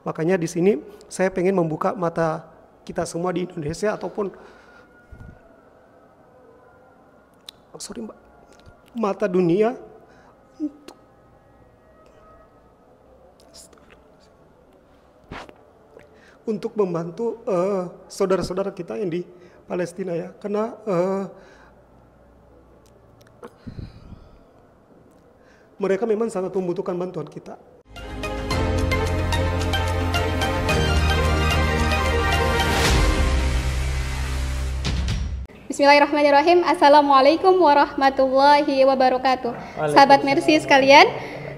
Makanya di sini saya pengen membuka mata kita semua di Indonesia ataupun oh, sorry mbak mata dunia untuk membantu eh, saudara-saudara uh, kita yang di Palestina ya karena uh, mereka memang sangat membutuhkan bantuan kita Bismillahirrahmanirrahim. Assalamualaikum warahmatullahi wabarakatuh. Sahabat Mercy sekalian,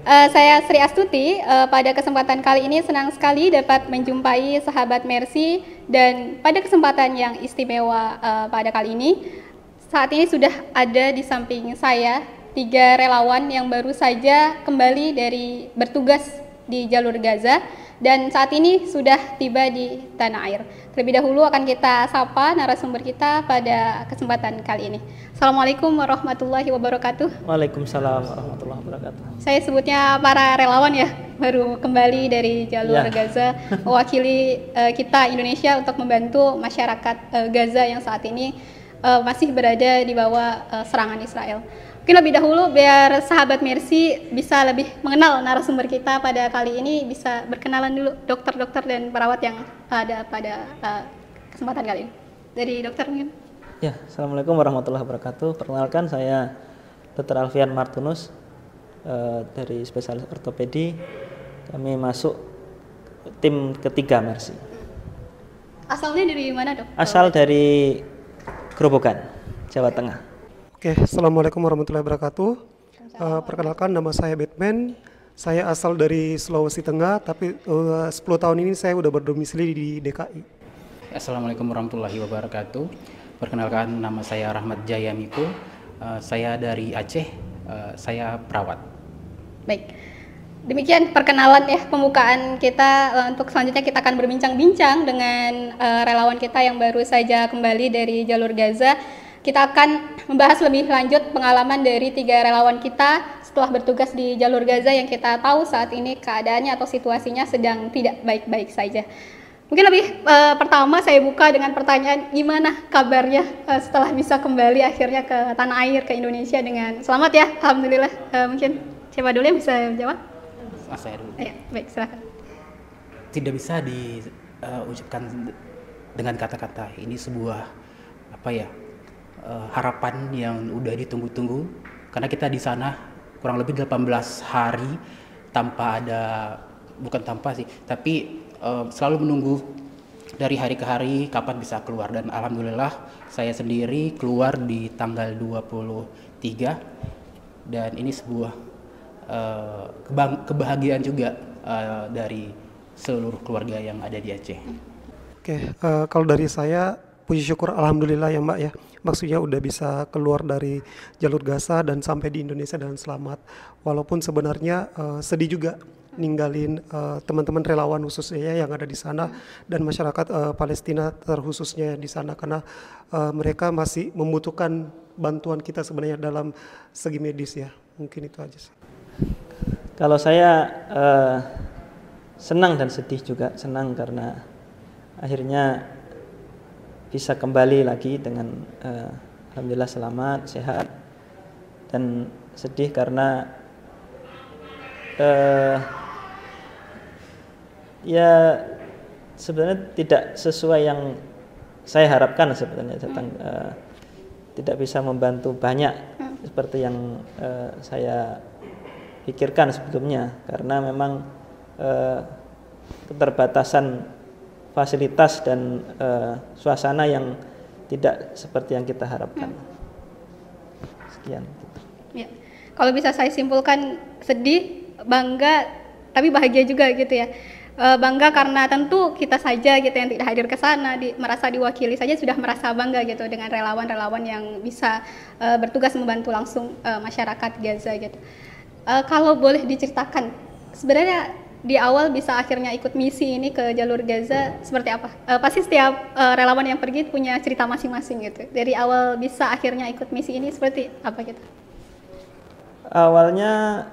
uh, saya Sri Astuti. Uh, pada kesempatan kali ini senang sekali dapat menjumpai sahabat Mercy dan pada kesempatan yang istimewa uh, pada kali ini, saat ini sudah ada di samping saya tiga relawan yang baru saja kembali dari bertugas di jalur Gaza dan saat ini sudah tiba di tanah air. Terlebih dahulu akan kita sapa narasumber kita pada kesempatan kali ini. Assalamualaikum warahmatullahi wabarakatuh. Waalaikumsalam warahmatullahi wabarakatuh. Saya sebutnya para relawan ya, baru kembali dari jalur ya. Gaza, mewakili uh, kita Indonesia untuk membantu masyarakat uh, Gaza yang saat ini uh, masih berada di bawah uh, serangan Israel. Mungkin lebih dahulu biar sahabat Mercy bisa lebih mengenal narasumber kita pada kali ini bisa berkenalan dulu dokter-dokter dan perawat yang ada pada uh, kesempatan kali ini. Dari dokter mungkin. Ya, Assalamualaikum warahmatullahi wabarakatuh. Perkenalkan saya Dr. Alfian Martunus uh, dari spesialis ortopedi. Kami masuk tim ketiga Mercy. Asalnya dari mana dok? Asal dari Kerobokan, Jawa Tengah. Oke, assalamualaikum warahmatullahi wabarakatuh. Uh, perkenalkan nama saya Batman. Saya asal dari Sulawesi Tengah, tapi eh, uh, 10 tahun ini saya sudah berdomisili di DKI. Assalamualaikum warahmatullahi wabarakatuh. Perkenalkan nama saya Rahmat Jaya Uh, eh, saya dari Aceh. Uh, saya perawat. Baik. Demikian perkenalan ya pembukaan kita. Untuk selanjutnya kita akan berbincang-bincang dengan uh, relawan kita yang baru saja kembali dari jalur Gaza kita akan membahas lebih lanjut pengalaman dari tiga relawan kita setelah bertugas di jalur Gaza yang kita tahu saat ini keadaannya atau situasinya sedang tidak baik-baik saja. Mungkin lebih e, pertama saya buka dengan pertanyaan gimana kabarnya e, setelah bisa kembali akhirnya ke tanah air ke Indonesia dengan selamat ya alhamdulillah. E, mungkin siapa dulu yang bisa jawab? Ah, saya dulu. Ya, baik silakan. Tidak bisa diucapkan uh, dengan kata-kata. Ini sebuah apa ya? Eh, harapan yang udah ditunggu-tunggu karena kita di sana kurang lebih 18 hari tanpa ada bukan tanpa sih tapi uh, selalu menunggu dari hari ke hari kapan bisa keluar dan alhamdulillah saya sendiri keluar di tanggal 23 dan ini sebuah uh, kebahagiaan juga uh, dari seluruh keluarga yang ada di Aceh. Oke, okay, uh, kalau dari saya puji syukur alhamdulillah ya Mbak ya. Maksudnya udah bisa keluar dari jalur Gaza dan sampai di Indonesia dengan selamat. Walaupun sebenarnya uh, sedih juga ninggalin teman eh, teman-teman relawan khususnya ya yang ada di sana dan masyarakat uh, Palestina terkhususnya di sana karena uh, mereka masih membutuhkan bantuan kita sebenarnya dalam segi medis ya mungkin itu aja sih. Kalau saya uh, senang dan sedih juga senang karena akhirnya bisa kembali lagi dengan uh, alhamdulillah selamat, sehat dan sedih karena uh, ya sebenarnya tidak sesuai yang saya harapkan sebenarnya tentang uh, tidak bisa membantu banyak hmm. seperti yang uh, saya pikirkan sebelumnya karena memang uh, keterbatasan fasilitas dan uh, suasana yang tidak seperti yang kita harapkan. Hmm. Sekian. Ya. Kalau bisa saya simpulkan sedih, bangga, tapi bahagia juga gitu ya. E, bangga karena tentu kita saja gitu yang tidak hadir ke sana, di, merasa diwakili saja sudah merasa bangga gitu dengan relawan-relawan yang bisa e, bertugas membantu langsung e, masyarakat Gaza gitu. E, kalau boleh diceritakan, sebenarnya di awal bisa akhirnya ikut misi ini ke jalur Gaza seperti apa? Uh, pasti setiap uh, relawan yang pergi punya cerita masing-masing gitu. Dari awal bisa akhirnya ikut misi ini seperti apa gitu? Awalnya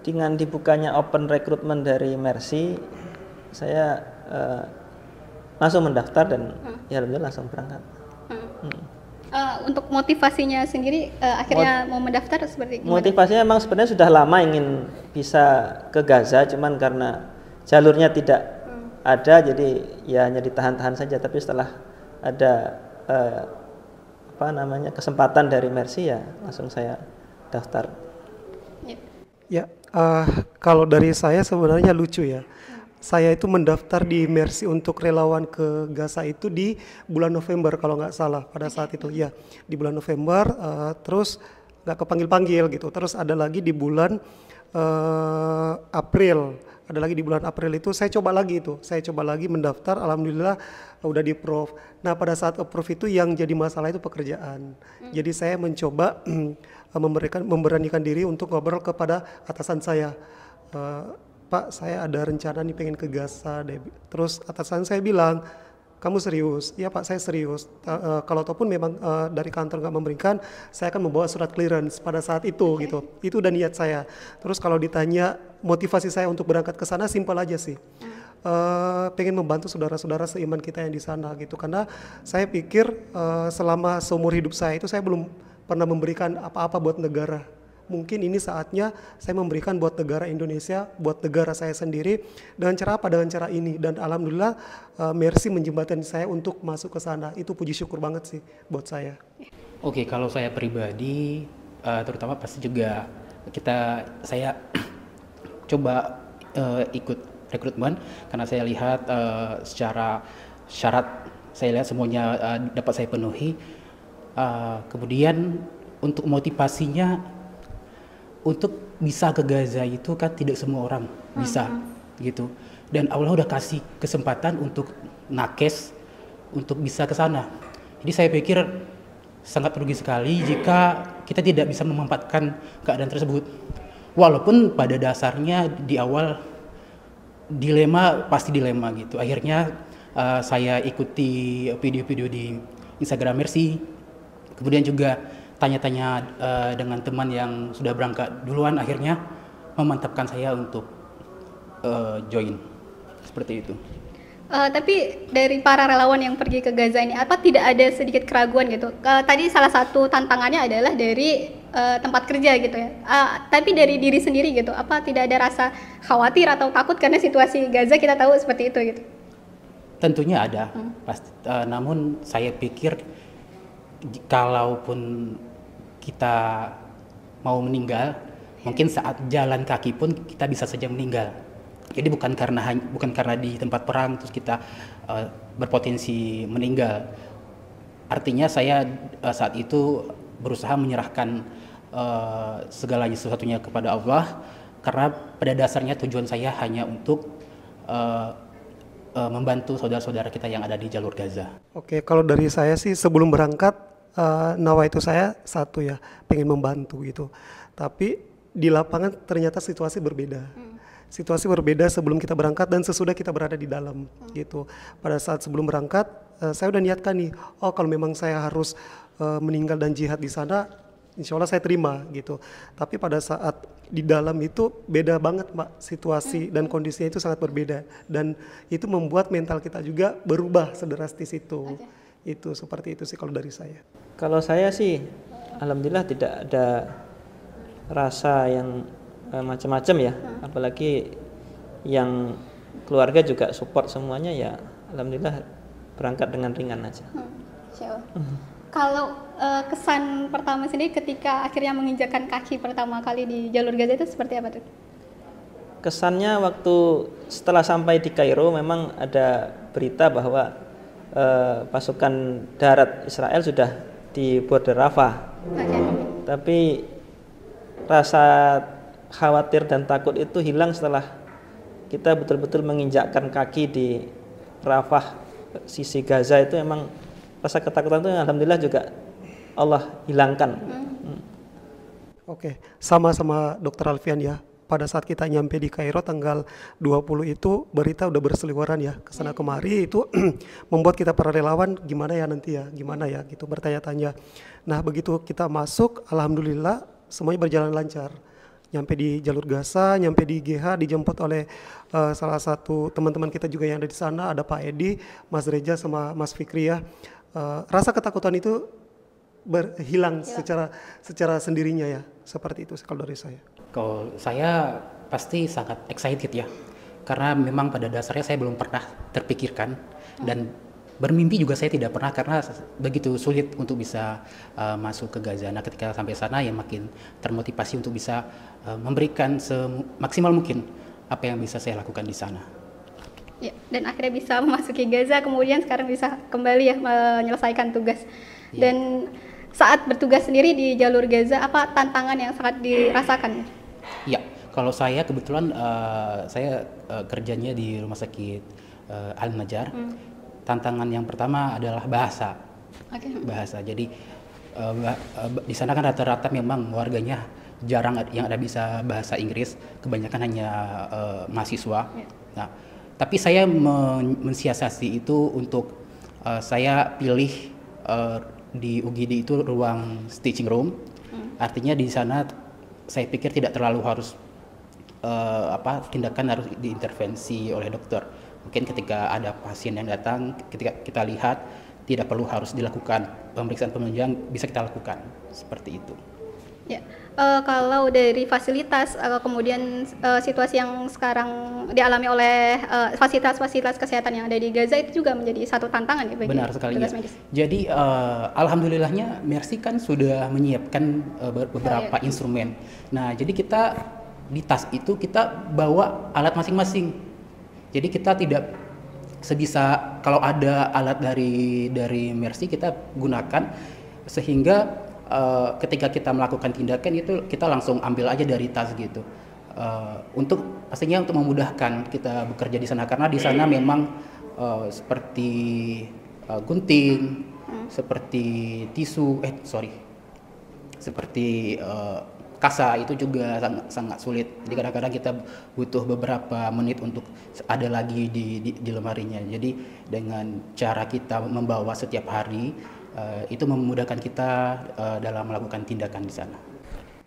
dengan dibukanya open recruitment dari Mercy, saya uh, langsung mendaftar dan hmm. ya alhamdulillah langsung berangkat. Hmm. Hmm uh, untuk motivasinya sendiri uh, akhirnya Mot mau mendaftar seperti gimana? Motivasinya memang sebenarnya sudah lama ingin bisa ke Gaza, cuman karena jalurnya tidak hmm. ada, jadi ya hanya ditahan-tahan saja. Tapi setelah ada uh, apa namanya kesempatan dari Mercy ya langsung saya daftar. Ya, ya uh, kalau dari saya sebenarnya lucu ya saya itu mendaftar di Mercy untuk relawan ke Gaza itu di bulan November kalau nggak salah pada saat itu ya di bulan November uh, terus nggak kepanggil-panggil gitu terus ada lagi di bulan uh, April ada lagi di bulan April itu saya coba lagi itu saya coba lagi mendaftar alhamdulillah udah di approve nah pada saat approve itu yang jadi masalah itu pekerjaan hmm. jadi saya mencoba memberikan memberanikan diri untuk ngobrol kepada atasan saya uh, Pak saya ada rencana nih pengen ke Gaza deh. terus atasan saya bilang kamu serius? Iya Pak, saya serius. Uh, uh, kalau ataupun memang uh, dari kantor nggak memberikan, saya akan membawa surat clearance pada saat itu okay. gitu. Itu udah niat saya. Terus kalau ditanya motivasi saya untuk berangkat ke sana, simpel aja sih. Uh, pengen membantu saudara-saudara seiman kita yang di sana gitu. Karena saya pikir uh, selama seumur hidup saya itu saya belum pernah memberikan apa-apa buat negara mungkin ini saatnya saya memberikan buat negara Indonesia, buat negara saya sendiri dengan cara apa? Dengan cara ini. Dan alhamdulillah uh, Mercy menjembatani saya untuk masuk ke sana. Itu puji syukur banget sih buat saya. Oke, okay, kalau saya pribadi uh, terutama pasti juga kita saya coba uh, ikut rekrutmen karena saya lihat uh, secara syarat saya lihat semuanya uh, dapat saya penuhi. Uh, kemudian untuk motivasinya untuk bisa ke Gaza itu kan tidak semua orang bisa hmm. gitu dan Allah udah kasih kesempatan untuk nakes untuk bisa ke sana jadi saya pikir sangat rugi sekali jika kita tidak bisa memanfaatkan keadaan tersebut walaupun pada dasarnya di awal dilema pasti dilema gitu akhirnya uh, saya ikuti video-video di Instagram Mercy kemudian juga tanya-tanya uh, dengan teman yang sudah berangkat duluan akhirnya memantapkan saya untuk uh, join seperti itu. Uh, tapi dari para relawan yang pergi ke Gaza ini, apa tidak ada sedikit keraguan gitu? Uh, tadi salah satu tantangannya adalah dari uh, tempat kerja gitu ya. Uh, tapi dari diri sendiri gitu, apa tidak ada rasa khawatir atau takut karena situasi Gaza kita tahu seperti itu gitu? Tentunya ada, hmm. pasti. Uh, namun saya pikir kalaupun kita mau meninggal, mungkin saat jalan kaki pun kita bisa saja meninggal. Jadi bukan karena bukan karena di tempat perang terus kita uh, berpotensi meninggal. Artinya saya uh, saat itu berusaha menyerahkan uh, eh, segala sesuatunya kepada Allah karena pada dasarnya tujuan saya hanya untuk uh, membantu saudara-saudara kita yang ada di jalur Gaza. Oke, kalau dari saya sih sebelum berangkat uh, nawa itu saya satu ya, pengen membantu gitu. Tapi di lapangan ternyata situasi berbeda. Hmm. Situasi berbeda sebelum kita berangkat dan sesudah kita berada di dalam hmm. gitu. Pada saat sebelum berangkat, uh, saya udah niatkan nih, oh kalau memang saya harus uh, meninggal dan jihad di sana, insya Allah saya terima gitu. Tapi pada saat di dalam itu beda banget mbak situasi hmm. dan kondisinya itu sangat berbeda dan itu membuat mental kita juga berubah sederastis itu. Okay itu seperti itu sih kalau dari saya kalau saya sih alhamdulillah tidak ada rasa yang eh, macam-macam ya hmm. apalagi yang keluarga juga support semuanya ya alhamdulillah berangkat dengan ringan aja hmm, hmm. kalau eh, kesan pertama sendiri ketika akhirnya menginjakan kaki pertama kali di jalur Gaza itu seperti apa tuh kesannya waktu setelah sampai di Kairo memang ada berita bahwa Eh, pasukan darat Israel sudah di border Rafah. Tapi rasa khawatir dan takut itu hilang setelah kita betul-betul menginjakkan kaki di Rafah sisi Gaza itu emang rasa ketakutan itu alhamdulillah juga Allah hilangkan. Hmm. Hmm. Oke, sama-sama Dokter Alfian ya pada saat kita nyampe di Kairo tanggal 20 itu berita udah berseliweran ya ke sana iya. kemari itu membuat kita para relawan gimana ya nanti ya, gimana ya gitu bertanya-tanya. Nah, begitu kita masuk alhamdulillah semuanya berjalan lancar. Nyampe di jalur Gaza, nyampe di GH dijemput oleh uh, salah satu teman-teman kita juga yang ada di sana, ada Pak Edi, Mas Reja sama Mas Fikri ya. Uh, rasa ketakutan itu berhilang ya. secara secara sendirinya ya seperti itu kalau dari saya. Kalau saya pasti sangat excited ya, karena memang pada dasarnya saya belum pernah terpikirkan dan bermimpi juga saya tidak pernah karena begitu sulit untuk bisa uh, masuk ke Gaza. Nah, ketika sampai sana ya makin termotivasi untuk bisa uh, memberikan semaksimal mungkin apa yang bisa saya lakukan di sana. Ya, dan akhirnya bisa memasuki Gaza, kemudian sekarang bisa kembali ya menyelesaikan tugas. Ya. Dan saat bertugas sendiri di jalur Gaza, apa tantangan yang sangat dirasakan? Ya, kalau saya kebetulan uh, saya uh, kerjanya di rumah sakit uh, eh, Al Najar. Hmm. Tantangan yang pertama adalah bahasa. Okay. Bahasa. Jadi uh, bah, uh, di sana kan rata-rata memang warganya jarang yang ada bisa bahasa Inggris, kebanyakan hanya uh, mahasiswa. Yeah. Nah, tapi saya men mensiasati itu untuk uh, saya pilih uh, di UGD itu ruang stitching room. Hmm. Artinya di sana saya pikir tidak terlalu harus uh, apa tindakan harus diintervensi oleh dokter. Mungkin ketika ada pasien yang datang, ketika kita lihat tidak perlu harus dilakukan pemeriksaan penunjang bisa kita lakukan seperti itu. Ya, uh, kalau dari fasilitas uh, kemudian uh, situasi yang sekarang dialami oleh fasilitas-fasilitas uh, kesehatan yang ada di Gaza itu juga menjadi satu tantangan ya bagi Benar sekali. Ya. Jadi uh, alhamdulillahnya Mercy kan sudah menyiapkan uh, beberapa oh, iya. instrumen. Nah, jadi kita di tas itu kita bawa alat masing-masing. Jadi kita tidak sebisa kalau ada alat dari dari Mercy kita gunakan sehingga uh, ketika kita melakukan tindakan kan itu kita langsung ambil aja dari tas gitu uh, untuk pastinya untuk memudahkan kita bekerja di sana karena di sana memang uh, seperti uh, gunting hmm. seperti tisu eh sorry seperti uh, kasa itu juga sangat, sangat sulit jadi hmm. kadang-kadang kita butuh beberapa menit untuk ada lagi di, di, di lemarinya jadi dengan cara kita membawa setiap hari Eh, itu memudahkan kita uh, dalam melakukan tindakan di sana.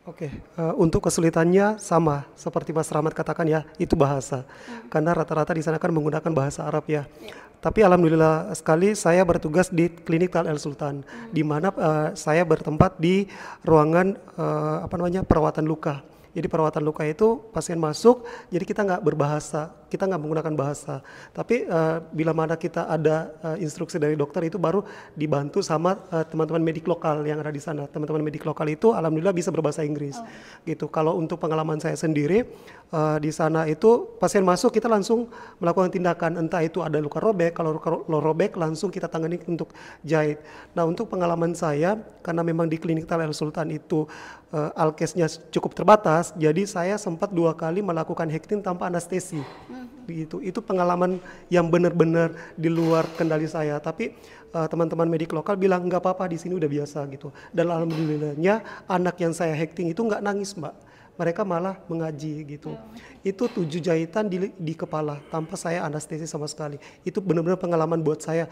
Oke, uh, untuk kesulitannya sama seperti Mas Rahmat katakan ya, itu bahasa. Hmm. Karena rata-rata di sana kan menggunakan bahasa Arab ya. Yeah. Tapi alhamdulillah sekali saya bertugas di klinik Tal El Sultan, hmm. di mana uh, saya bertempat di ruangan uh, apa namanya perawatan luka. Jadi perawatan luka itu pasien masuk, jadi kita nggak berbahasa, kita nggak menggunakan bahasa. Tapi uh, bila mana kita ada uh, instruksi dari dokter itu baru dibantu sama eh, teman-teman uh, medik lokal yang ada di sana. Teman-teman medik lokal itu alhamdulillah bisa berbahasa Inggris. Oh. Gitu. Kalau untuk pengalaman saya sendiri uh, di sana itu pasien masuk kita langsung melakukan tindakan entah itu ada luka robek, kalau luka robek langsung kita tangani untuk jahit. Nah, untuk pengalaman saya karena memang di klinik Tal Sultan itu alkesnya cukup terbatas, jadi saya sempat dua kali melakukan hektin tanpa anestesi. Hmm Gitu. itu pengalaman yang benar-benar di luar kendali saya tapi eh, teman-teman uh, medik lokal bilang nggak apa-apa di sini udah biasa gitu dan alhamdulillahnya anak yang saya hacking itu nggak nangis mbak mereka malah mengaji gitu oh. itu tujuh jahitan di, di kepala tanpa saya anestesi sama sekali itu benar-benar pengalaman buat saya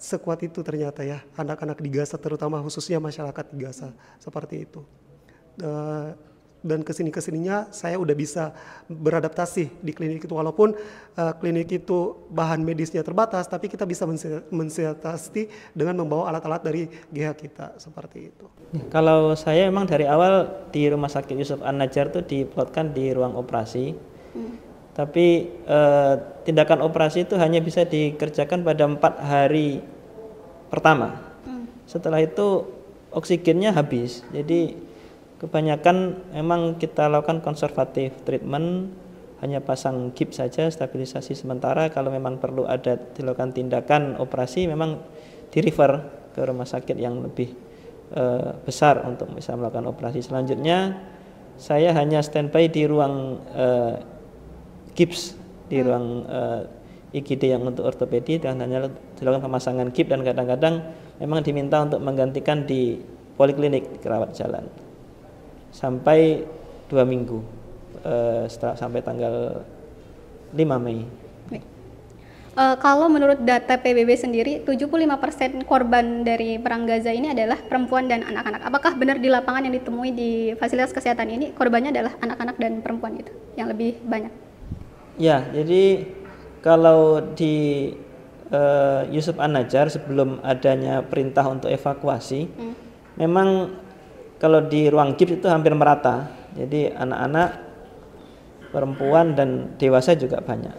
sekuat itu ternyata ya anak-anak di Gaza terutama khususnya masyarakat di Gaza seperti itu uh, dan kesini kesininya saya udah bisa beradaptasi di klinik itu walaupun uh, klinik itu bahan medisnya terbatas tapi kita bisa mensiasati dengan membawa alat-alat dari GH kita seperti itu. Ya, kalau saya memang dari awal di rumah sakit Yusuf An Najjar itu diplotkan di ruang operasi. Hmm. Tapi eh, tindakan operasi itu hanya bisa dikerjakan pada empat hari pertama. Hmm. Setelah itu oksigennya habis. Jadi kebanyakan memang kita lakukan konservatif treatment hanya pasang gip saja stabilisasi sementara kalau memang perlu ada dilakukan tindakan operasi memang di refer ke rumah sakit yang lebih e, besar untuk bisa melakukan operasi selanjutnya saya hanya standby di ruang e, gips di hmm. ruang e, eh, IGD yang untuk ortopedi dan hanya dilakukan pemasangan gips dan kadang-kadang memang diminta untuk menggantikan di poliklinik kerawat jalan sampai dua minggu uh, setelah sampai tanggal 5 Mei. Uh, kalau menurut data PBB sendiri, 75% korban dari perang Gaza ini adalah perempuan dan anak-anak. Apakah benar di lapangan yang ditemui di fasilitas kesehatan ini korbannya adalah anak-anak dan perempuan itu yang lebih banyak? Ya, jadi kalau di uh, Yusuf An-Najjar sebelum adanya perintah untuk evakuasi, hmm. memang kalau di ruang gips itu hampir merata. Jadi anak-anak perempuan dan dewasa juga banyak.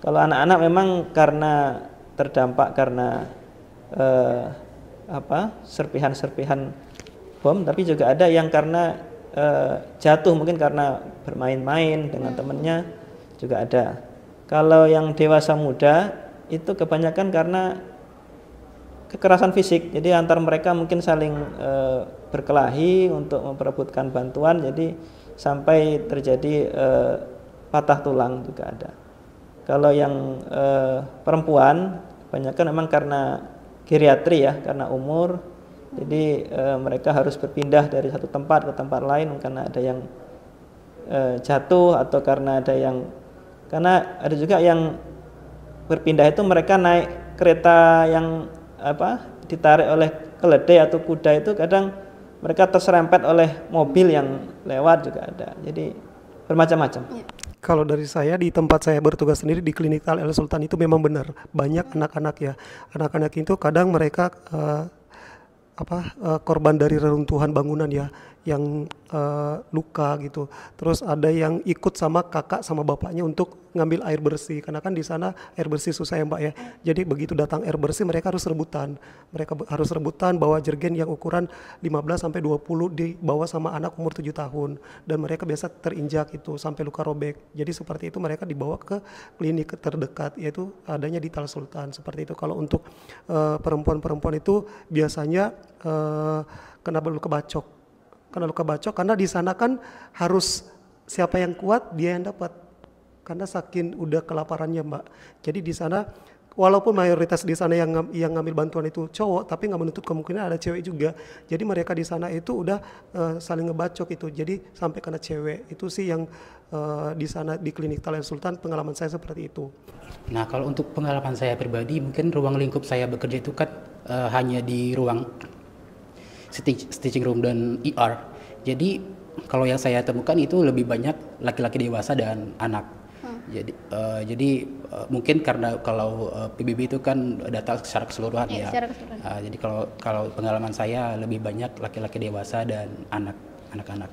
Kalau anak-anak memang karena terdampak karena eh, apa? serpihan-serpihan bom, tapi juga ada yang karena eh, jatuh mungkin karena bermain-main dengan temannya juga ada. Kalau yang dewasa muda itu kebanyakan karena kekerasan fisik. Jadi antar mereka mungkin saling e, berkelahi untuk memperebutkan bantuan. Jadi sampai terjadi e, patah tulang juga ada. Kalau yang e, perempuan, kebanyakan memang karena geriatri ya, karena umur. Jadi e, mereka harus berpindah dari satu tempat ke tempat lain karena ada yang e, jatuh atau karena ada yang karena ada juga yang berpindah itu mereka naik kereta yang apa ditarik oleh keledai atau kuda itu kadang mereka terserempet oleh mobil yang lewat juga ada. Jadi bermacam-macam. Iya. Kalau dari saya di tempat saya bertugas sendiri di klinik Al Sultan itu memang benar banyak iya. anak-anak ya. Anak-anak itu kadang mereka uh, apa uh, korban dari reruntuhan bangunan ya yang uh, luka gitu. Terus ada yang ikut sama kakak sama bapaknya untuk ngambil air bersih karena kan di sana air bersih susah ya Mbak ya. Jadi begitu datang air bersih mereka harus rebutan. Mereka harus rebutan bawa jergen yang ukuran 15 sampai 20 dibawa sama anak umur 7 tahun dan mereka biasa terinjak itu sampai luka robek. Jadi seperti itu mereka dibawa ke klinik terdekat yaitu adanya di Tal Sultan seperti itu. Kalau untuk eh, perempuan-perempuan uh, itu biasanya uh, kena bulu kebacok karena luka bacok karena di sana kan harus siapa yang kuat dia yang dapat. Karena sakin udah kelaparannya mbak. Jadi di sana walaupun mayoritas di sana yang yang ngambil bantuan itu cowok tapi nggak menutup kemungkinan ada cewek juga jadi mereka di sana itu udah uh, saling ngebacok itu jadi sampai karena cewek itu sih yang uh, di sana di klinik Talen Sultan pengalaman saya seperti itu nah kalau untuk pengalaman saya pribadi mungkin ruang lingkup saya bekerja itu kan uh, hanya di ruang stitching room dan ER. Jadi kalau yang saya temukan itu lebih banyak laki-laki dewasa dan anak. Hmm. Jadi uh, jadi uh, mungkin karena kalau uh, eh, PBB itu kan data secara keseluruhan ya. ya. Secara keseluruhan. Uh, jadi kalau kalau pengalaman saya lebih banyak laki-laki dewasa dan anak anak-anak.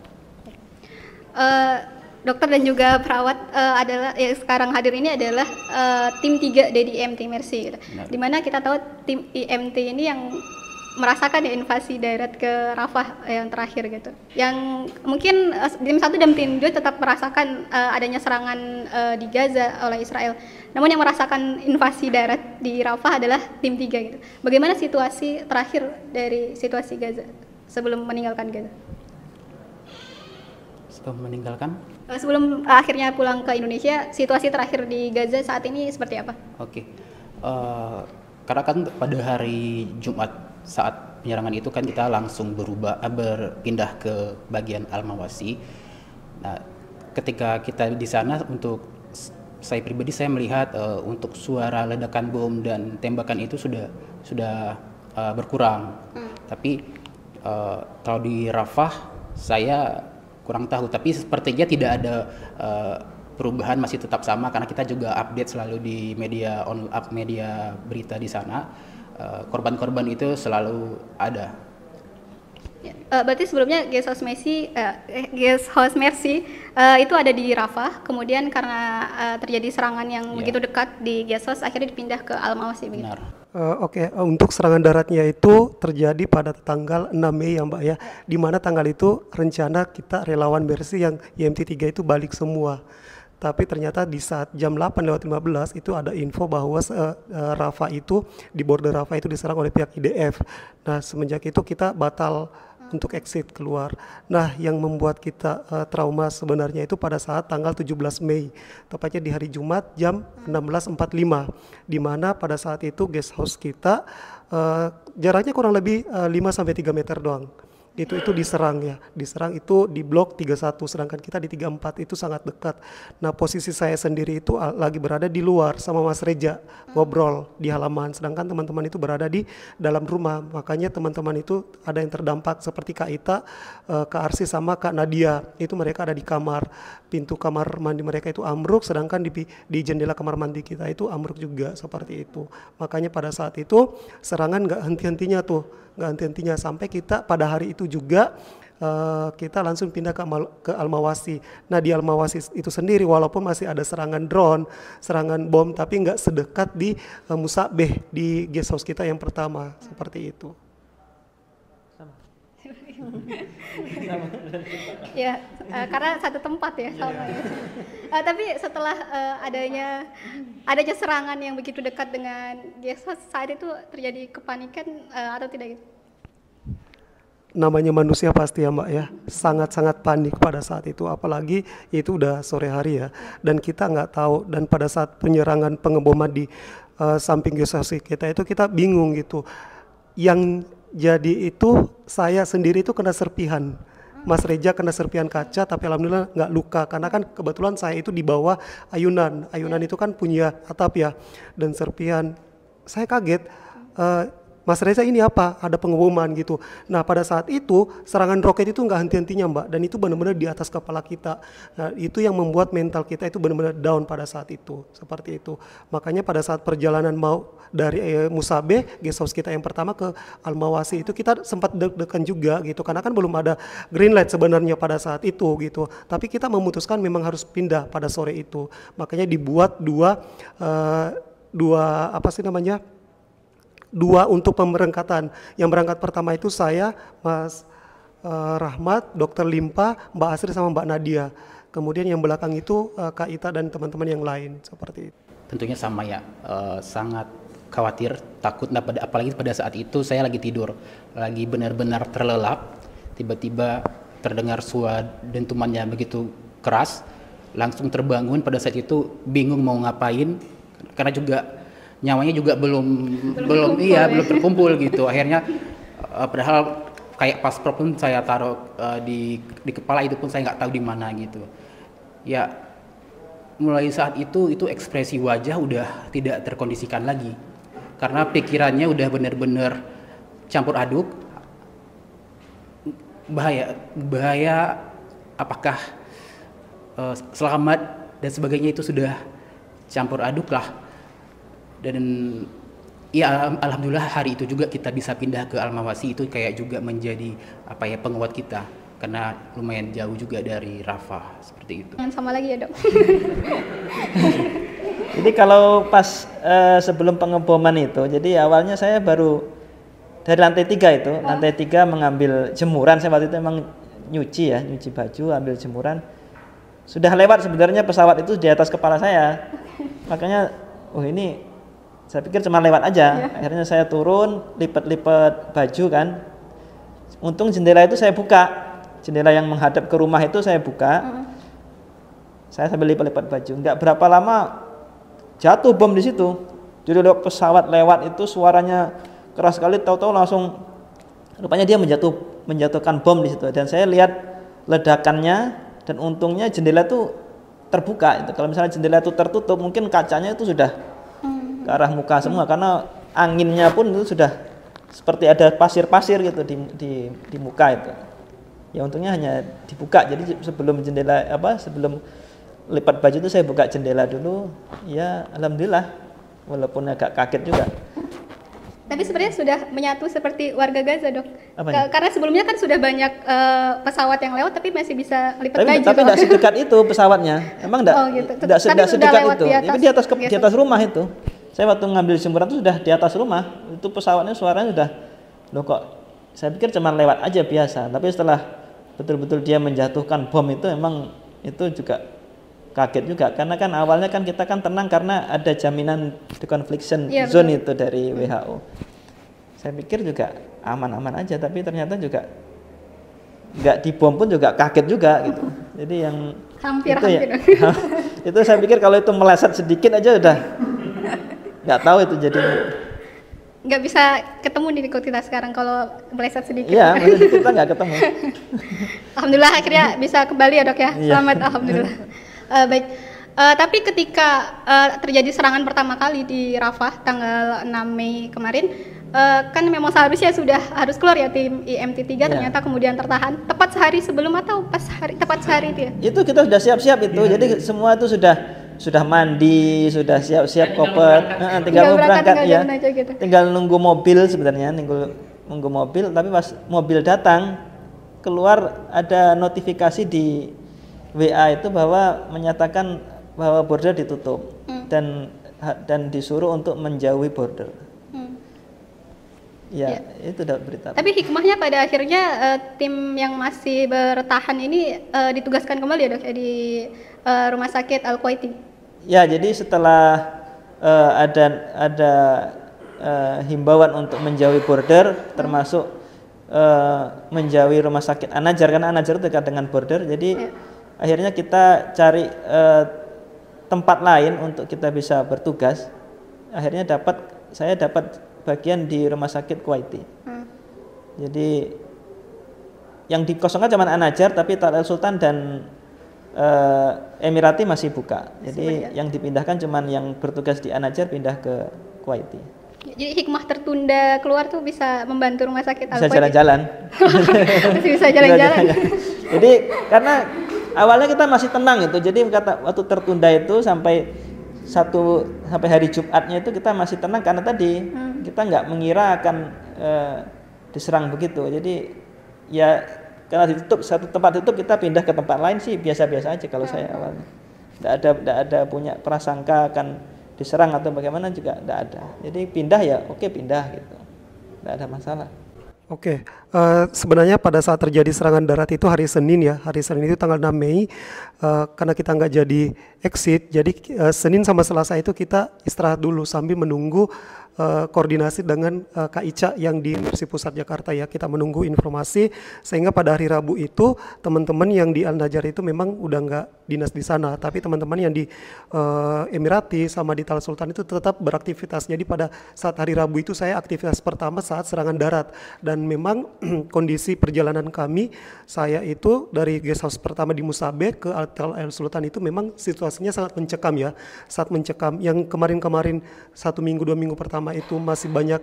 dokter dan juga perawat uh, adalah yang sekarang hadir ini adalah uh, tim 3 DDMT Mercy gitu. Dimana kita tahu tim IMT ini yang merasakan ya invasi darat ke Rafah yang terakhir gitu. Yang mungkin tim eh, satu dan tim dua tetap merasakan uh, adanya serangan uh, di Gaza oleh Israel. Namun yang merasakan invasi darat di Rafah adalah tim tiga gitu. Bagaimana situasi terakhir dari situasi Gaza sebelum meninggalkan Gaza? Sebelum meninggalkan? sebelum akhirnya pulang ke Indonesia, situasi terakhir di Gaza saat ini seperti apa? Oke. Okay. Uh, karena kan pada hari Jumat saat penyerangan itu kan kita langsung berubah eh, berpindah ke bagian Almawasi. Nah, ketika kita di sana untuk saya pribadi saya melihat uh, untuk suara ledakan bom dan tembakan itu sudah sudah uh, berkurang. Hmm. Tapi uh, kalau di Rafah saya kurang tahu. Tapi sepertinya tidak ada uh, perubahan masih tetap sama karena kita juga update selalu di media on up media berita di sana Eh, korban-korban uh, itu selalu ada. Uh, berarti sebelumnya guest house Messi, uh, guest house Mercy uh, itu ada di Rafah. Kemudian karena uh, terjadi serangan yang yeah. begitu dekat di guest house, akhirnya dipindah ke Al Mawasi. Uh, Oke, okay. uh, untuk serangan daratnya itu terjadi pada tanggal 6 Mei ya Mbak ya, di mana tanggal itu rencana kita relawan Mercy yang YMT e 3 itu balik semua tapi ternyata di saat jam 8 lewat 15 itu ada info bahwa uh, Rafa itu di border Rafa itu diserang oleh pihak IDF. Nah, semenjak itu kita batal untuk exit keluar. Nah, yang membuat kita uh, trauma sebenarnya itu pada saat tanggal 17 Mei, tepatnya di hari Jumat jam 16.45, di mana pada saat itu guest house kita uh, jaraknya kurang lebih uh, 5 sampai 3 meter doang itu itu diserang ya diserang itu di blok 31 sedangkan kita di 34 itu sangat dekat nah posisi saya sendiri itu lagi berada di luar sama Mas Reja ngobrol di halaman sedangkan teman-teman itu berada di dalam rumah makanya teman-teman itu ada yang terdampak seperti Kak Ita e, Kak Arsi sama Kak Nadia itu mereka ada di kamar pintu kamar mandi mereka itu ambruk sedangkan di, di jendela kamar mandi kita itu ambruk juga seperti itu makanya pada saat itu serangan gak henti-hentinya tuh nggak henti-hentinya sampai kita pada hari itu juga uh, kita langsung pindah ke, Mal ke Almawasi. Nah di Almawasi itu sendiri walaupun masih ada serangan drone, serangan bom, tapi nggak sedekat di uh, eh, Musabeh di guest house kita yang pertama hmm. seperti itu. ya uh, karena satu tempat ya iya. sama yeah. ya. Uh, tapi setelah uh, adanya adanya serangan yang begitu dekat dengan Gesa saat itu terjadi kepanikan uh, atau tidak gitu? namanya manusia pasti ya mbak ya sangat-sangat panik pada saat itu apalagi itu udah sore hari ya dan kita nggak tahu dan pada saat penyerangan pengeboman di uh, samping geosasi kita itu kita bingung gitu yang jadi itu saya sendiri itu kena serpihan Mas Reja kena serpihan kaca tapi alhamdulillah nggak luka karena kan kebetulan saya itu di bawah ayunan ayunan iya. itu kan punya atap ya dan serpihan saya kaget uh, Mas Reza ini apa? Ada pengumuman gitu. Nah pada saat itu serangan roket itu nggak henti-hentinya mbak, dan itu benar-benar di atas kepala kita. Nah, itu yang membuat mental kita itu benar-benar down pada saat itu, seperti itu. Makanya pada saat perjalanan mau dari eh, Musabe, guest house kita yang pertama ke Almawasi itu kita sempat deg-degan juga gitu, karena kan belum ada green light sebenarnya pada saat itu gitu. Tapi kita memutuskan memang harus pindah pada sore itu. Makanya dibuat dua uh, dua apa sih namanya? dua untuk pemberangkatan. Yang berangkat pertama itu saya, Mas eh, Rahmat, Dokter Limpa, Mbak Asri sama Mbak Nadia. Kemudian yang belakang itu eh, Kak Ita dan teman-teman yang lain seperti itu. Tentunya sama ya, eh, sangat khawatir, takut, Nah, apalagi pada saat itu saya lagi tidur, lagi benar-benar terlelap, tiba-tiba terdengar suara dentumannya begitu keras, langsung terbangun pada saat itu bingung mau ngapain, karena juga nyawanya juga belum belum, belum iya ya. belum terkumpul gitu akhirnya uh, padahal kayak paspor pun saya taruh uh, di di kepala itu pun saya nggak tahu di mana gitu ya mulai saat itu itu ekspresi wajah udah tidak terkondisikan lagi karena pikirannya udah bener-bener campur aduk bahaya bahaya apakah uh, selamat dan sebagainya itu sudah campur aduk lah dan ya alhamdulillah hari itu juga kita bisa pindah ke Almawasi itu kayak juga menjadi apa ya penguat kita karena lumayan jauh juga dari Rafa seperti itu. Jangan sama lagi ya dok. jadi kalau pas uh, sebelum pengeboman itu, jadi awalnya saya baru dari lantai tiga itu, oh. lantai tiga mengambil jemuran. Saya waktu itu emang nyuci ya, nyuci baju, ambil jemuran. Sudah lewat sebenarnya pesawat itu di atas kepala saya, makanya, oh ini saya pikir cuma lewat aja yeah. akhirnya saya turun lipat-lipat baju kan untung jendela itu saya buka jendela yang menghadap ke rumah itu saya buka mm. saya sambil lipat-lipat baju nggak berapa lama jatuh bom di situ jadi lewat pesawat lewat itu suaranya keras sekali tahu-tahu langsung rupanya dia menjatuh menjatuhkan bom di situ dan saya lihat ledakannya dan untungnya jendela itu terbuka itu kalau misalnya jendela itu tertutup mungkin kacanya itu sudah ke arah muka semua karena anginnya pun itu sudah seperti ada pasir-pasir gitu di, di, di muka itu. Ya untungnya hanya dibuka. Jadi sebelum jendela apa sebelum lipat baju itu saya buka jendela dulu. Ya alhamdulillah walaupun agak kaget juga. Tapi sebenarnya sudah menyatu seperti warga Gaza, Dok. Apanya? Karena sebelumnya kan sudah banyak uh, pesawat yang lewat tapi masih bisa lipat baju. Tapi tidak sedekat itu pesawatnya. Emang tidak oh, gitu. tidak sedekat itu. Di atas, di atas, ke, di gitu. atas rumah itu. Saya waktu ngambil semburan itu sudah di atas rumah, itu pesawatnya suaranya sudah loh kok saya pikir cuma lewat aja biasa, tapi setelah betul-betul dia menjatuhkan bom itu emang itu juga kaget juga karena kan awalnya kan kita kan tenang karena ada jaminan deconfliction ya, zone betul. itu dari WHO. Saya pikir juga aman-aman aja tapi ternyata juga nggak dibom pun juga kaget juga gitu. Jadi yang hampir itu ya. hampir. Ya, itu saya pikir kalau itu meleset sedikit aja udah nggak tahu itu jadi nggak bisa ketemu di kita sekarang kalau meleset sedikit iya kita nggak ketemu alhamdulillah akhirnya bisa kembali ya dok ya iya. selamat alhamdulillah uh, baik Uh, tapi ketika uh, terjadi serangan pertama kali di Rafah tanggal 6 Mei kemarin, uh, kan memang seharusnya sudah harus keluar ya tim IMT3 yeah. ternyata kemudian tertahan tepat sehari sebelum atau pas hari tepat sehari itu ya? Itu kita sudah siap-siap itu. Yeah. Jadi semua itu sudah sudah mandi, sudah siap-siap koper, nah, tinggal, tinggal berangkat, berangkat ya. gitu. Tinggal nunggu mobil sebenarnya, nunggu nunggu mobil, tapi pas mobil datang keluar ada notifikasi di WA itu bahwa menyatakan bahwa border ditutup hmm. dan dan disuruh untuk menjauhi border. Hmm. Ya, ya, itu dapat berita. Tapi hikmahnya pada akhirnya uh, tim yang masih bertahan ini uh, ditugaskan kembali ya dok ya di uh, rumah sakit Al Kuwaiti. Ya, jadi setelah uh, ada ada uh, himbauan untuk menjauhi border, termasuk uh, menjauhi rumah sakit Anajar karena Anajar dekat dengan border, jadi ya. akhirnya kita cari uh, tempat lain untuk kita bisa bertugas. Akhirnya dapat saya dapat bagian di rumah sakit Kuwaiti. Hmm. Jadi yang dikosongkan zaman Anajar tapi Tal Sultan dan uh, Emirati masih buka. Jadi yang dipindahkan cuman yang bertugas di Anajar pindah ke Kuwait. Ya, jadi hikmah tertunda keluar tuh bisa membantu rumah sakit al Bisa jalan-jalan. masih bisa jalan-jalan. Jadi karena awalnya kita masih tenang itu. Jadi kata waktu tertunda itu sampai satu sampai hari Jumatnya itu kita masih tenang karena tadi hmm. kita nggak mengira akan uh, diserang begitu. Jadi ya karena ditutup satu tempat tutup kita pindah ke tempat lain sih biasa-biasa aja kalau saya awalnya tidak ada tidak ada punya prasangka akan diserang atau bagaimana juga tidak ada jadi pindah ya oke pindah gitu tidak ada masalah oke Uh, sebenarnya pada saat terjadi serangan darat itu hari Senin ya, hari Senin itu tanggal 6 Mei, uh, karena kita nggak jadi exit, jadi uh, Senin sama Selasa itu kita istirahat dulu sambil menunggu uh, koordinasi dengan uh, Kak Ica yang di Universitas Pusat Jakarta ya, kita menunggu informasi sehingga pada hari Rabu itu teman-teman yang di Al Najar itu memang udah nggak dinas di sana, tapi teman-teman yang di uh, Emirati sama di Tal Sultan itu tetap beraktivitas. Jadi pada saat hari Rabu itu saya aktivitas pertama saat serangan darat dan memang kondisi perjalanan kami, saya itu dari guest house pertama di Musabe ke Altel Air Sultan itu memang situasinya sangat mencekam ya, saat mencekam. Yang kemarin-kemarin satu minggu dua minggu pertama itu masih banyak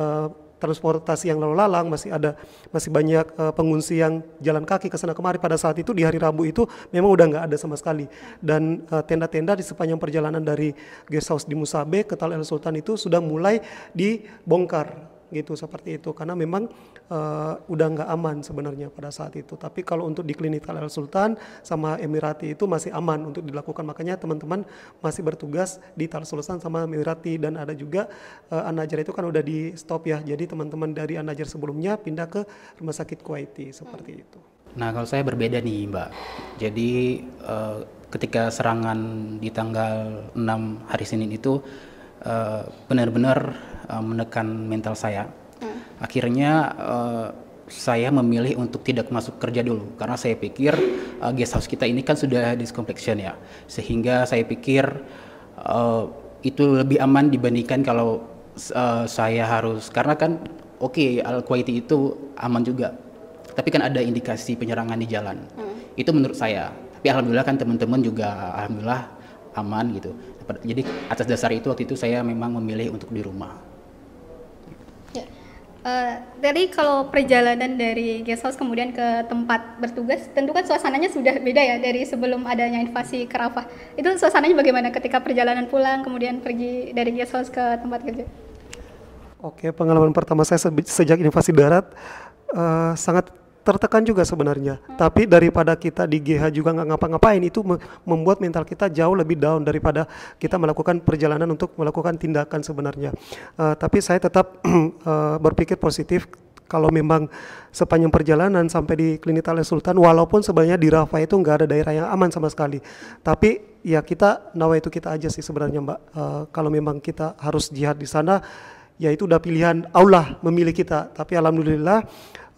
uh, transportasi yang lalu lalang, masih ada masih banyak uh, pengungsi yang jalan kaki ke sana kemari pada saat itu di hari Rabu itu memang udah nggak ada sama sekali dan eh, tenda-tenda uh, di sepanjang perjalanan dari guest house di Musabe ke Tal El Sultan itu sudah mulai dibongkar gitu seperti itu karena memang uh, udah nggak aman sebenarnya pada saat itu tapi kalau untuk di klinik Al Sultan sama Emirati itu masih aman untuk dilakukan makanya teman-teman masih bertugas di Al Sultan sama Emirati dan ada juga uh, eh, Anajar itu kan udah di stop ya jadi teman-teman dari Anajar sebelumnya pindah ke rumah sakit Kuwaiti seperti itu nah kalau saya berbeda nih Mbak jadi uh, ketika serangan di tanggal 6 hari Senin itu benar-benar Eh, menekan mental saya. Hmm. Akhirnya uh, saya memilih untuk tidak masuk kerja dulu karena saya pikir uh, guest house kita ini kan sudah discomplexion ya. Sehingga saya pikir uh, itu lebih aman dibandingkan kalau uh, saya harus karena kan oke okay, al quality itu aman juga. Tapi kan ada indikasi penyerangan di jalan. Hmm. Itu menurut saya. Tapi alhamdulillah kan teman-teman juga alhamdulillah aman gitu. Jadi atas dasar itu waktu itu saya memang memilih untuk di rumah. Uh, eh, dari kalau perjalanan dari guest house kemudian ke tempat bertugas, tentu kan suasananya sudah beda ya dari sebelum adanya invasi ke Itu suasananya bagaimana ketika perjalanan pulang kemudian pergi dari guest house ke tempat kerja? Oke, pengalaman pertama saya sejak invasi darat uh, sangat tertekan juga sebenarnya. Tapi daripada kita di GH juga nggak ngapa-ngapain itu membuat mental kita jauh lebih down daripada kita melakukan perjalanan untuk melakukan tindakan sebenarnya. Uh, tapi saya tetap uh, berpikir positif kalau memang sepanjang perjalanan sampai di Klinik Al Sultan walaupun sebenarnya di Rafa itu nggak ada daerah yang aman sama sekali tapi ya kita nawa itu kita aja sih sebenarnya Mbak uh, kalau memang kita harus jihad di sana ya itu udah pilihan Allah memilih kita tapi alhamdulillah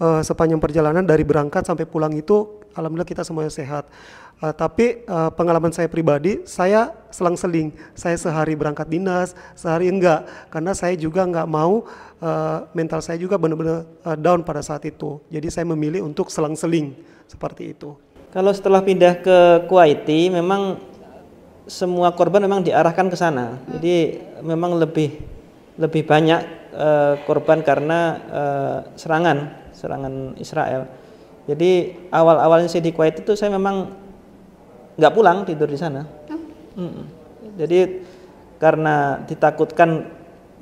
uh, sepanjang perjalanan dari berangkat sampai pulang itu alhamdulillah kita semuanya sehat. Uh, tapi uh, pengalaman saya pribadi, saya selang-seling. Saya sehari berangkat dinas, sehari enggak, karena saya juga enggak mau uh, mental saya juga benar-benar uh, down pada saat itu. Jadi saya memilih untuk selang-seling seperti itu. Kalau setelah pindah ke Kuwait memang semua korban memang diarahkan ke sana. Jadi memang lebih lebih banyak uh, korban karena uh, serangan serangan Israel. Jadi awal-awalnya saya di Kuwait itu saya memang nggak pulang tidur di sana. Hmm. Jadi karena ditakutkan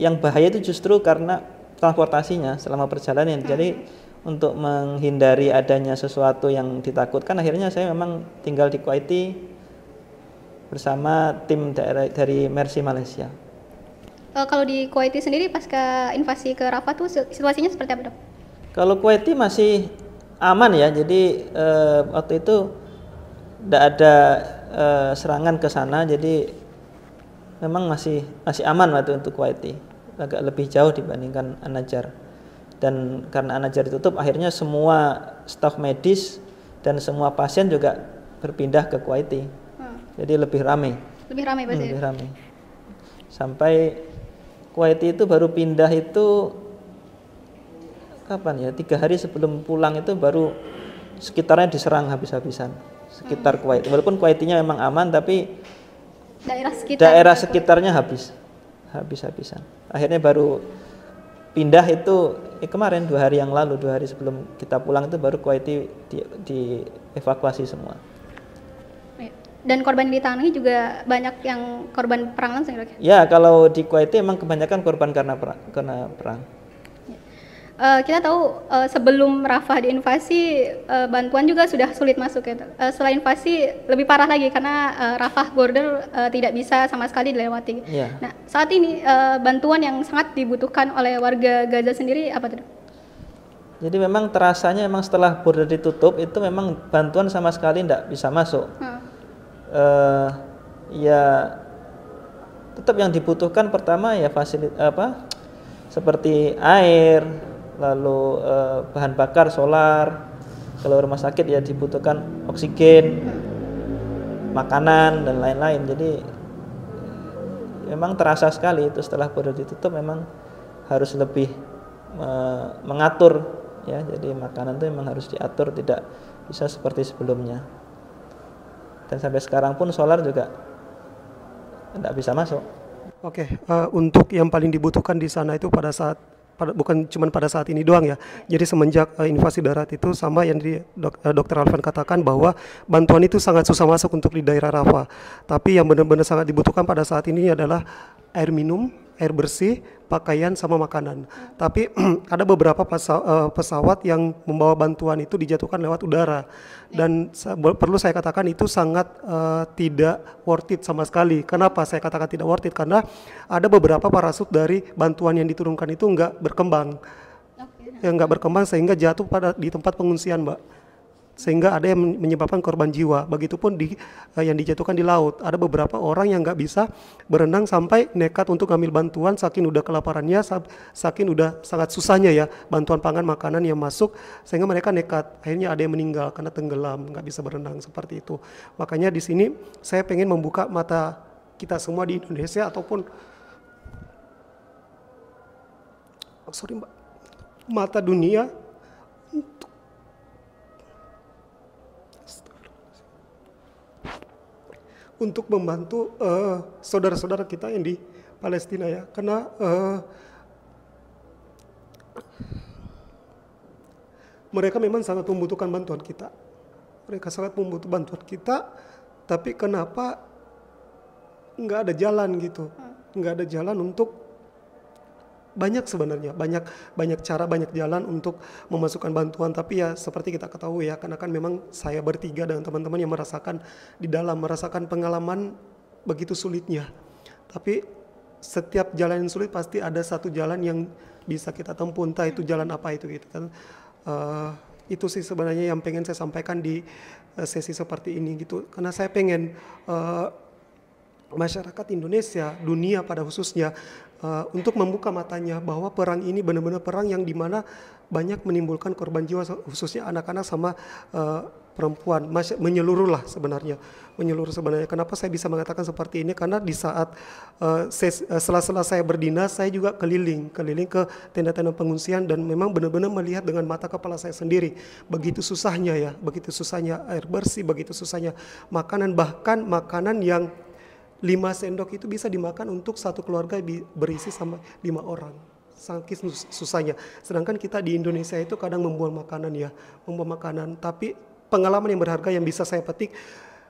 yang bahaya itu justru karena transportasinya selama perjalanan. Hmm. Jadi untuk menghindari adanya sesuatu yang ditakutkan akhirnya saya memang tinggal di Kuwait bersama tim daerah dari Mercy Malaysia. Uh, kalau di Kuwait sendiri ke invasi ke Rafah tuh situasinya seperti apa dok? Kalau Kuwaiti masih aman ya, jadi eh, waktu itu tidak ada eh, serangan ke sana, jadi memang masih masih aman waktu untuk Kuwaiti, agak lebih jauh dibandingkan Anajar. Dan karena Anajar ditutup, akhirnya semua staf medis dan semua pasien juga berpindah ke Kuwaiti. Hmm. Jadi lebih ramai. Lebih ramai Hmm, ya? lebih ramai. Sampai Kuwaiti itu baru pindah itu kapan ya tiga hari sebelum pulang itu baru sekitarnya diserang habis-habisan sekitar hmm. Kuwait walaupun Kuwaitnya memang aman tapi daerah sekitar daerah sekitarnya habis habis-habisan akhirnya baru pindah itu eh, kemarin dua hari yang lalu dua hari sebelum kita pulang itu baru Kuwait dievakuasi di, di semua dan korban yang ditangani juga banyak yang korban perang langsung ya? Ya kalau di Kuwait emang kebanyakan korban karena perang, karena perang uh, kita tahu uh, sebelum Rafah diinvasi uh, bantuan juga sudah sulit masuk ya. Uh, setelah invasi lebih parah lagi karena uh, Rafah border uh, tidak bisa sama sekali dilewati. Yeah. Nah, saat ini uh, bantuan yang sangat dibutuhkan oleh warga Gaza sendiri apa tuh? Jadi memang terasanya memang setelah border ditutup itu memang bantuan sama sekali tidak bisa masuk. Hmm. Uh, ya tetap yang dibutuhkan pertama ya fasilitas apa seperti air, lalu eh, bahan bakar solar kalau rumah sakit ya dibutuhkan oksigen makanan dan lain-lain jadi memang terasa sekali itu setelah border ditutup memang harus lebih e, mengatur ya jadi makanan itu memang harus diatur tidak bisa seperti sebelumnya dan sampai sekarang pun solar juga tidak bisa masuk oke uh, untuk yang paling dibutuhkan di sana itu pada saat pada, bukan cuma pada saat ini doang ya. Jadi semenjak uh, invasi darat itu sama yang di dok, uh, eh, Dr. Alvan katakan bahwa bantuan itu sangat susah masuk untuk di daerah Rafa. Tapi yang benar-benar sangat dibutuhkan pada saat ini adalah air minum, air bersih, pakaian sama makanan. Tapi ada beberapa eh, pesawat yang membawa bantuan itu dijatuhkan lewat udara iya. dan perlu saya katakan itu sangat uh, tidak worth it sama sekali. Kenapa saya katakan tidak worth it? Karena ada beberapa parasut dari bantuan yang diturunkan itu nggak berkembang, yang nggak berkembang sehingga jatuh pada di tempat pengungsian, mbak sehingga ada yang menyebabkan korban jiwa. Begitupun di uh, yang dijatuhkan di laut, ada beberapa orang yang nggak bisa berenang sampai nekat untuk ngambil bantuan saking udah kelaparannya, saking udah sangat susahnya ya bantuan pangan makanan yang masuk sehingga mereka nekat. Akhirnya ada yang meninggal karena tenggelam, nggak bisa berenang seperti itu. Makanya di sini saya pengen membuka mata kita semua di Indonesia ataupun oh, sorry mbak mata dunia untuk membantu eh, saudara-saudara uh, kita yang di Palestina ya, karena uh, mereka memang sangat membutuhkan bantuan kita. Mereka sangat membutuhkan bantuan kita, tapi kenapa nggak ada jalan gitu? Hmm. Nggak ada jalan untuk banyak sebenarnya banyak banyak cara banyak jalan untuk memasukkan bantuan tapi ya seperti kita ketahui ya karena kan memang saya bertiga dengan teman-teman yang merasakan di dalam merasakan pengalaman begitu sulitnya tapi setiap jalan yang sulit pasti ada satu jalan yang bisa kita tempuh entah itu jalan apa itu gitu kan uh, itu sih sebenarnya yang pengen saya sampaikan di eh, sesi seperti ini gitu karena saya pengen uh, masyarakat Indonesia dunia pada khususnya Eh, untuk membuka matanya bahwa perang ini benar-benar perang yang dimana banyak menimbulkan korban jiwa khususnya anak-anak sama uh, perempuan Masya, menyeluruh lah sebenarnya menyeluruh sebenarnya kenapa saya bisa mengatakan seperti ini karena di saat uh, eh, sela saya berdinas saya juga keliling keliling ke tenda-tenda pengungsian dan memang benar-benar melihat dengan mata kepala saya sendiri begitu susahnya ya begitu susahnya air bersih begitu susahnya makanan bahkan makanan yang 5 sendok itu bisa dimakan untuk satu keluarga berisi sama lima orang Sangkis susahnya. Sedangkan kita di Indonesia itu kadang membuang makanan ya, membuang makanan. Tapi pengalaman yang berharga yang bisa saya petik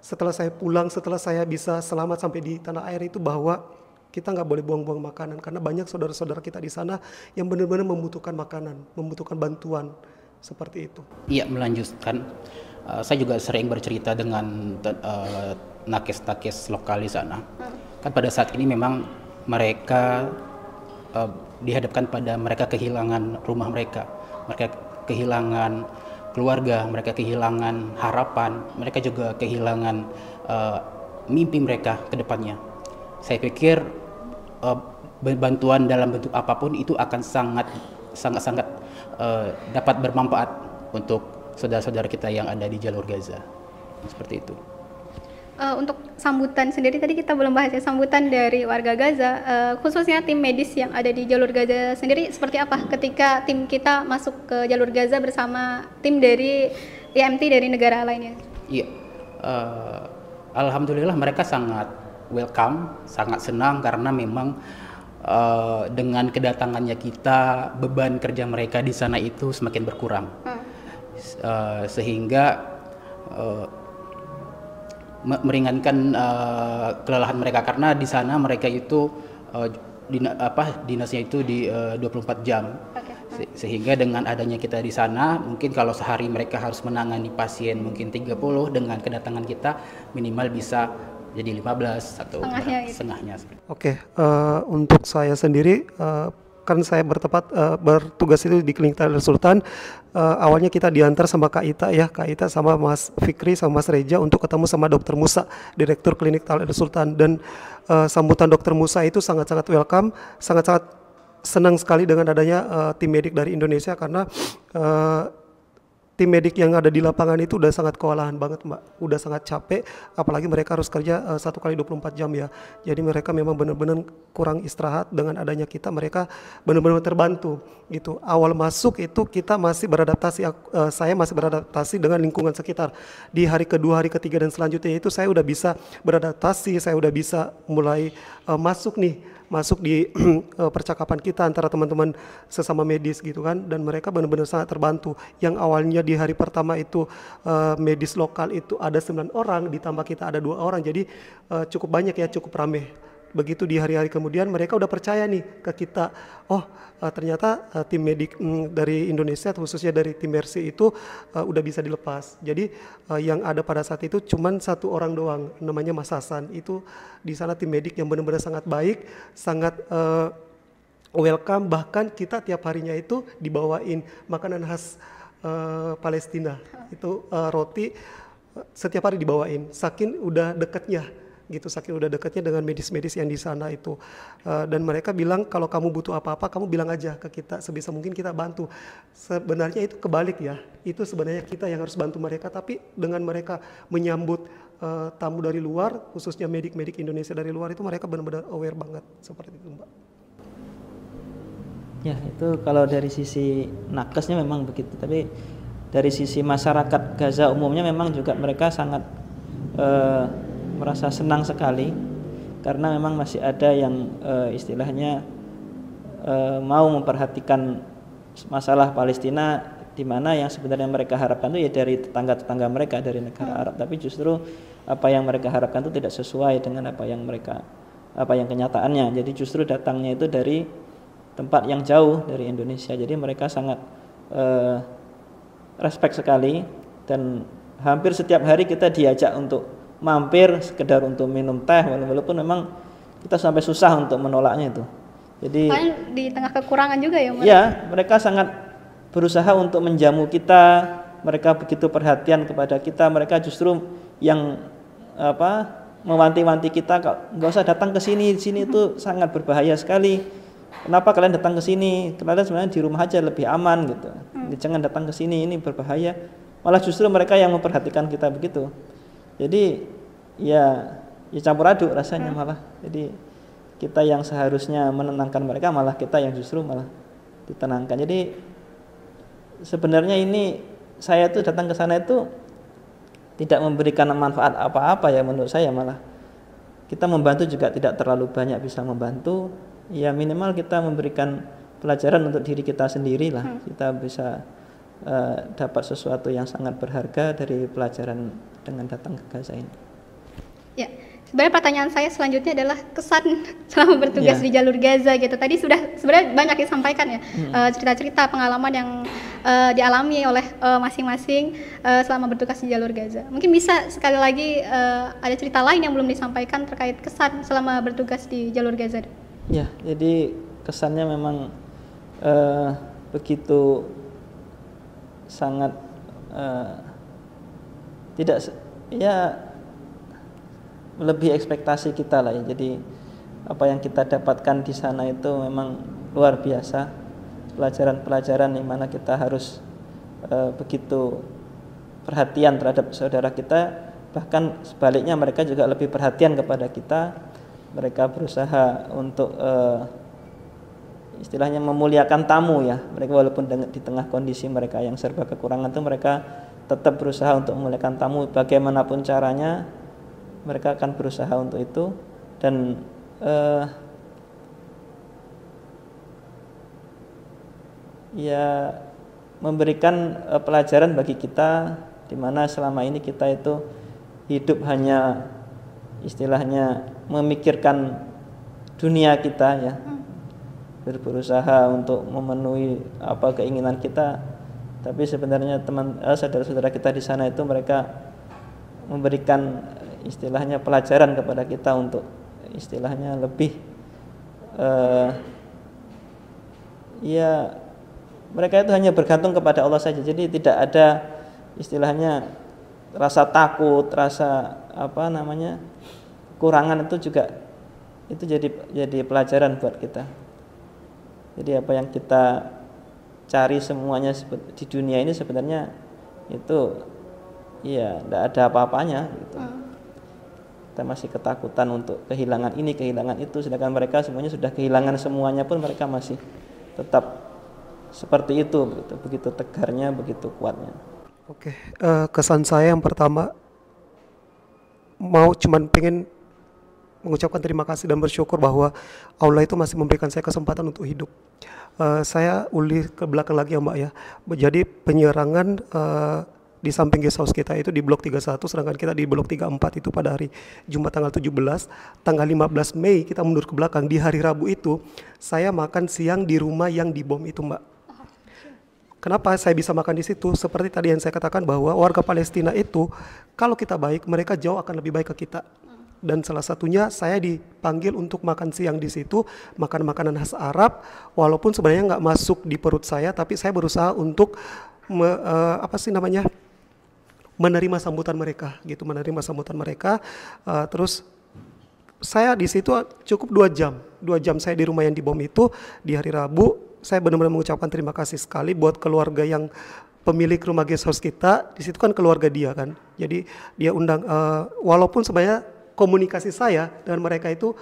setelah saya pulang, setelah saya bisa selamat sampai di tanah air itu bahwa kita nggak boleh buang-buang makanan karena banyak saudara-saudara kita di sana yang benar-benar membutuhkan makanan, membutuhkan bantuan seperti itu. Iya, melanjutkan. Uh, saya juga sering bercerita dengan nakes eh, nakes-nakes lokal di sana. Hmm. Kan pada saat ini memang mereka uh, dihadapkan pada mereka kehilangan rumah mereka, mereka kehilangan keluarga, mereka kehilangan harapan, mereka juga kehilangan uh, mimpi mereka ke depannya. Saya pikir uh, bantuan dalam bentuk apapun itu akan sangat sangat sangat uh, dapat bermanfaat untuk saudara-saudara kita yang ada di jalur Gaza. Seperti itu. Uh, untuk sambutan sendiri tadi kita belum bahas ya sambutan dari warga Gaza uh, khususnya tim medis yang ada di jalur Gaza sendiri seperti apa ketika tim kita masuk ke jalur Gaza bersama tim dari IMT e dari negara lainnya? Iya, uh, alhamdulillah mereka sangat welcome, sangat senang karena memang uh, dengan kedatangannya kita beban kerja mereka di sana itu semakin berkurang hmm. uh, sehingga uh, meringankan uh, kelelahan mereka karena di sana mereka itu uh, dina, apa dinasnya itu di uh, 24 jam okay. Hmm. Se sehingga dengan adanya kita di sana mungkin kalau sehari mereka harus menangani pasien mungkin 30 dengan kedatangan kita minimal bisa jadi 15 atau setengahnya, gitu. setengahnya. Oke, okay, uh, eh, untuk saya sendiri uh, kan saya bertepat uh, bertugas itu di klinik Tyler Sultan. Uh, awalnya kita diantar sama Kak Ita ya, Kak Ita sama Mas Fikri sama Mas Reja untuk ketemu sama Dokter Musa, Direktur Klinik Tyler Sultan dan uh, sambutan Dokter Musa itu sangat-sangat welcome, sangat-sangat senang sekali dengan adanya uh, tim medik dari Indonesia karena uh, tim medik yang ada di lapangan itu udah sangat kewalahan banget mbak udah sangat capek apalagi mereka harus kerja eh, satu kali 24 jam ya jadi mereka memang benar-benar kurang istirahat dengan adanya kita mereka benar-benar terbantu gitu awal masuk itu kita masih beradaptasi eh, saya masih beradaptasi dengan lingkungan sekitar di hari kedua hari ketiga dan selanjutnya itu saya udah bisa beradaptasi saya udah bisa mulai eh, masuk nih masuk di eh, percakapan kita antara teman-teman sesama medis gitu kan dan mereka benar-benar sangat terbantu yang awalnya di hari pertama itu uh, medis lokal itu ada 9 orang ditambah kita ada dua orang jadi uh, cukup banyak ya cukup ramai begitu di hari-hari kemudian mereka udah percaya nih ke kita oh eh, ternyata eh, tim medik mm, dari Indonesia khususnya dari tim Mercy itu eh, udah bisa dilepas jadi yang ada pada saat itu cuma satu orang doang namanya Mas Hasan itu di sana tim medik yang benar-benar sangat baik sangat uh, welcome bahkan kita tiap harinya itu dibawain makanan khas uh, Palestina itu uh, roti setiap hari dibawain saking udah deketnya gitu saking udah deketnya dengan medis-medis yang di sana itu uh, dan mereka bilang kalau kamu butuh apa-apa kamu bilang aja ke kita sebisa mungkin kita bantu sebenarnya itu kebalik ya itu sebenarnya kita yang harus bantu mereka tapi dengan mereka menyambut uh, tamu dari luar khususnya medik-medik Indonesia dari luar itu mereka benar-benar aware banget seperti itu mbak ya itu kalau dari sisi nakesnya memang begitu tapi dari sisi masyarakat Gaza umumnya memang juga mereka sangat uh, merasa senang sekali karena memang masih ada yang e, istilahnya e, mau memperhatikan masalah Palestina di mana yang sebenarnya mereka harapkan itu ya dari tetangga-tetangga mereka dari negara hmm. Arab tapi justru apa yang mereka harapkan itu tidak sesuai dengan apa yang mereka apa yang kenyataannya jadi justru datangnya itu dari tempat yang jauh dari Indonesia jadi mereka sangat e, respect sekali dan hampir setiap hari kita diajak untuk mampir sekedar untuk minum teh walaupun memang kita sampai susah untuk menolaknya itu. Jadi Kalian di tengah kekurangan juga ya, Iya, mereka sangat berusaha untuk menjamu kita, mereka begitu perhatian kepada kita, mereka justru yang apa? mewanti-wanti kita Kok nggak usah datang ke sini, di sini itu sangat berbahaya sekali. Kenapa kalian datang ke sini? Kalian sebenarnya di rumah aja lebih aman gitu. Hmm. Jangan datang ke sini, ini berbahaya. Malah justru mereka yang memperhatikan kita begitu. Jadi ya ya campur aduk rasanya hmm. malah. Jadi kita yang seharusnya menenangkan mereka malah kita yang justru malah ditenangkan. Jadi sebenarnya ini saya tuh datang ke sana itu tidak memberikan manfaat apa-apa ya menurut saya malah kita membantu juga tidak terlalu banyak bisa membantu ya minimal kita memberikan pelajaran untuk diri kita sendiri lah hmm. kita bisa uh, dapat sesuatu yang sangat berharga dari pelajaran dengan datang ke Gaza ini. Ya, sebenarnya pertanyaan saya selanjutnya adalah kesan selama bertugas ya. di jalur Gaza gitu. Tadi sudah sebenarnya banyak disampaikan ya hmm. Eh, cerita-cerita hmm. uh, pengalaman yang uh, dialami oleh eh, masing-masing uh, uh, selama bertugas di jalur Gaza. Mungkin bisa sekali lagi uh, ada cerita lain yang belum disampaikan terkait kesan selama bertugas di jalur Gaza. Ya, jadi kesannya memang uh, begitu sangat uh, tidak ya lebih ekspektasi kita lah ya jadi apa yang kita dapatkan di sana itu memang luar biasa pelajaran-pelajaran di mana kita harus e, begitu perhatian terhadap saudara kita bahkan sebaliknya mereka juga lebih perhatian kepada kita mereka berusaha untuk e, istilahnya memuliakan tamu ya mereka walaupun di tengah kondisi mereka yang serba kekurangan itu mereka tetap berusaha untuk memuliakan tamu bagaimanapun caranya mereka akan berusaha untuk itu dan eh, ya memberikan eh, pelajaran bagi kita di mana selama ini kita itu hidup hanya istilahnya memikirkan dunia kita ya hmm. berusaha untuk memenuhi apa keinginan kita tapi sebenarnya teman eh, saudara-saudara kita di sana itu mereka memberikan istilahnya pelajaran kepada kita untuk istilahnya lebih eh, ya mereka itu hanya bergantung kepada Allah saja jadi tidak ada istilahnya rasa takut rasa apa namanya kurangan itu juga itu jadi jadi pelajaran buat kita jadi apa yang kita cari semuanya di dunia ini sebenarnya itu iya tidak ada apa-apanya gitu. Hmm. Kita masih ketakutan untuk kehilangan ini, kehilangan itu, sedangkan mereka semuanya sudah kehilangan semuanya pun mereka masih tetap seperti itu begitu, begitu tegarnya, begitu kuatnya. Oke, uh, kesan saya yang pertama mau cuman pengen mengucapkan terima kasih dan bersyukur bahwa Allah itu masih memberikan saya kesempatan untuk hidup. Uh, saya ulih ke belakang lagi ya Mbak ya. Jadi penyerangan uh, di samping guest house kita itu di blok 31 sedangkan kita di blok 34 itu pada hari Jumat tanggal 17 tanggal 15 Mei kita mundur ke belakang di hari Rabu itu saya makan siang di rumah yang dibom itu Mbak Kenapa saya bisa makan di situ? Seperti tadi yang saya katakan bahwa warga Palestina itu kalau kita baik mereka jauh akan lebih baik ke kita dan salah satunya saya dipanggil untuk makan siang di situ makan makanan khas Arab walaupun sebenarnya nggak masuk di perut saya tapi saya berusaha untuk me, uh, apa sih namanya menerima sambutan mereka gitu menerima sambutan mereka uh, terus saya di situ cukup dua jam dua jam saya di rumah yang dibom itu di hari Rabu saya benar-benar mengucapkan terima kasih sekali buat keluarga yang pemilik rumah guest house kita di situ kan keluarga dia kan jadi dia undang uh, walaupun sebenarnya komunikasi saya dengan mereka itu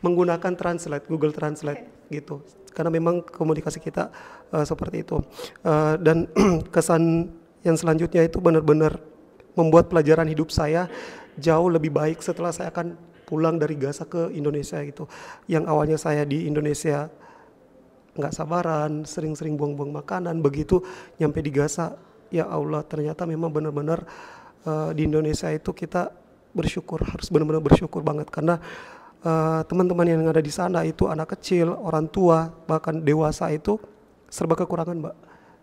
menggunakan translate Google Translate okay. gitu karena memang komunikasi kita uh, seperti itu uh, dan kesan yang selanjutnya itu benar-benar membuat pelajaran hidup saya jauh lebih baik setelah saya akan pulang dari Gaza ke Indonesia gitu yang awalnya saya di Indonesia nggak sabaran sering-sering buang-buang makanan begitu nyampe di Gaza ya Allah ternyata memang benar-benar uh, di Indonesia itu kita bersyukur harus benar-benar bersyukur banget karena eh, teman-teman uh, yang ada di sana itu anak kecil, orang tua, bahkan dewasa itu serba kekurangan, Mbak.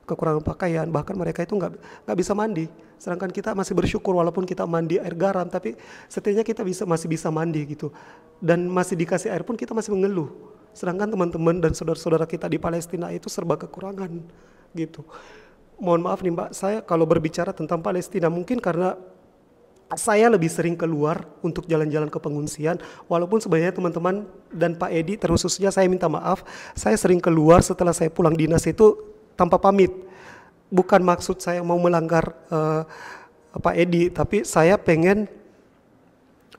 Kekurangan pakaian, bahkan mereka itu nggak nggak bisa mandi. Sedangkan kita masih bersyukur walaupun kita mandi air garam, tapi setidaknya kita bisa masih bisa mandi gitu. Dan masih dikasih air pun kita masih mengeluh. Sedangkan teman-teman dan saudara-saudara kita di Palestina itu serba kekurangan gitu. Mohon maaf nih Mbak, saya kalau berbicara tentang Palestina mungkin karena saya lebih sering keluar untuk jalan-jalan ke pengungsian walaupun sebenarnya teman-teman dan Pak Edi terkhususnya saya minta maaf saya sering keluar setelah saya pulang dinas itu tanpa pamit bukan maksud saya mau melanggar uh, Pak Edi tapi saya pengen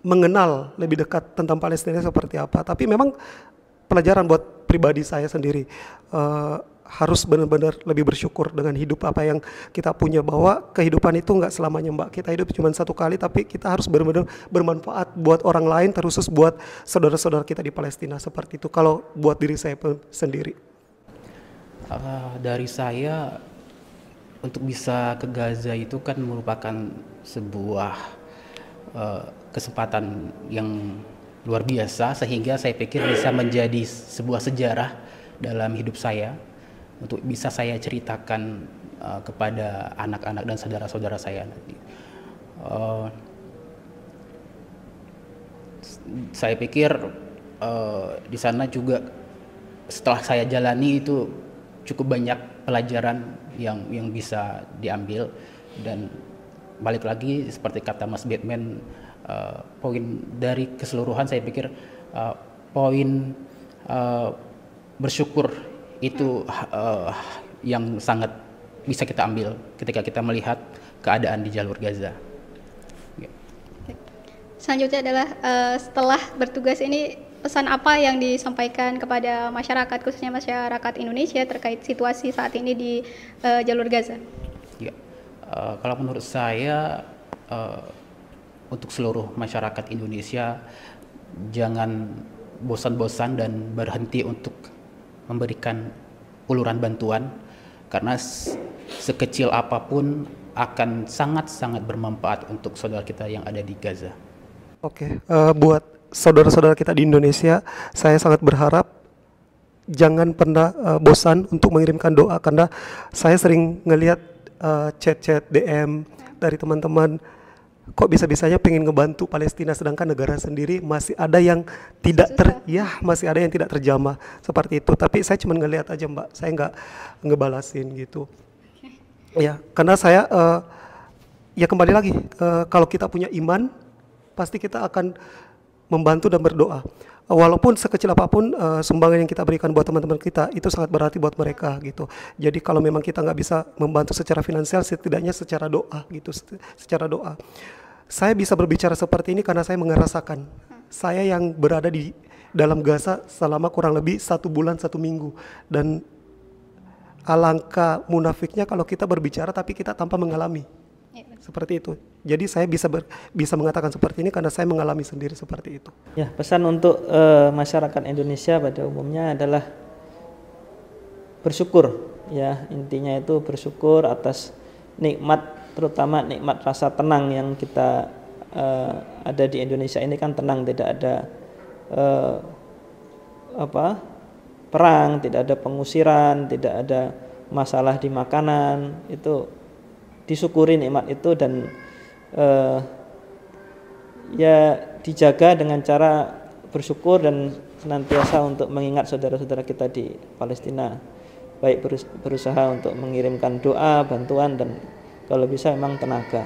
mengenal lebih dekat tentang Palestina seperti apa tapi memang pelajaran buat pribadi saya sendiri uh, harus benar-benar lebih bersyukur dengan hidup apa yang kita punya bahwa kehidupan itu nggak selamanya mbak kita hidup cuma satu kali tapi kita harus benar-benar bermanfaat buat orang lain terusus buat saudara-saudara kita di Palestina seperti itu kalau buat diri saya sendiri uh, dari saya untuk bisa ke Gaza itu kan merupakan sebuah uh, kesempatan yang luar biasa sehingga saya pikir bisa menjadi sebuah sejarah dalam hidup saya untuk bisa saya ceritakan uh, kepada anak-anak dan saudara-saudara saya nanti. Uh, saya pikir uh, di sana juga setelah saya jalani itu cukup banyak pelajaran yang yang bisa diambil dan balik lagi seperti kata Mas Batman uh, poin dari keseluruhan saya pikir uh, poin uh, bersyukur itu uh, yang sangat bisa kita ambil ketika kita melihat keadaan di jalur Gaza. Ya. Selanjutnya adalah uh, setelah bertugas ini pesan apa yang disampaikan kepada masyarakat khususnya masyarakat Indonesia terkait situasi saat ini di uh, jalur Gaza? Ya, uh, kalau menurut saya uh, untuk seluruh masyarakat Indonesia jangan bosan-bosan dan berhenti untuk memberikan uluran bantuan karena sekecil apapun akan sangat-sangat bermanfaat untuk saudara kita yang ada di Gaza. Oke, uh, buat saudara-saudara kita di Indonesia, saya sangat berharap jangan pernah uh, bosan untuk mengirimkan doa karena saya sering ngelihat uh, chat-chat DM dari teman-teman kok bisa-bisanya pengen ngebantu Palestina sedangkan negara sendiri masih ada yang tidak ter ya masih ada yang tidak terjamah seperti itu tapi saya cuma ngelihat aja mbak saya nggak ngebalasin gitu ya karena saya uh, ya kembali lagi uh, kalau kita punya iman pasti kita akan membantu dan berdoa. Walaupun sekecil apapun uh, sumbangan yang kita berikan buat teman-teman kita itu sangat berarti buat mereka gitu. Jadi kalau memang kita nggak bisa membantu secara finansial, setidaknya secara doa gitu, secara doa. Saya bisa berbicara seperti ini karena saya merasakan. Saya yang berada di dalam Gaza selama kurang lebih satu bulan satu minggu dan alangkah munafiknya kalau kita berbicara tapi kita tanpa mengalami seperti itu. Jadi saya bisa ber, bisa mengatakan seperti ini karena saya mengalami sendiri seperti itu. Ya, pesan untuk uh, masyarakat Indonesia pada umumnya adalah bersyukur ya, intinya itu bersyukur atas nikmat terutama nikmat rasa tenang yang kita uh, ada di Indonesia ini kan tenang, tidak ada uh, apa? perang, tidak ada pengusiran, tidak ada masalah di makanan, itu disyukuri nikmat itu dan uh, ya dijaga dengan cara bersyukur dan senantiasa untuk mengingat saudara-saudara kita di Palestina baik berusaha untuk mengirimkan doa, bantuan dan kalau bisa memang tenaga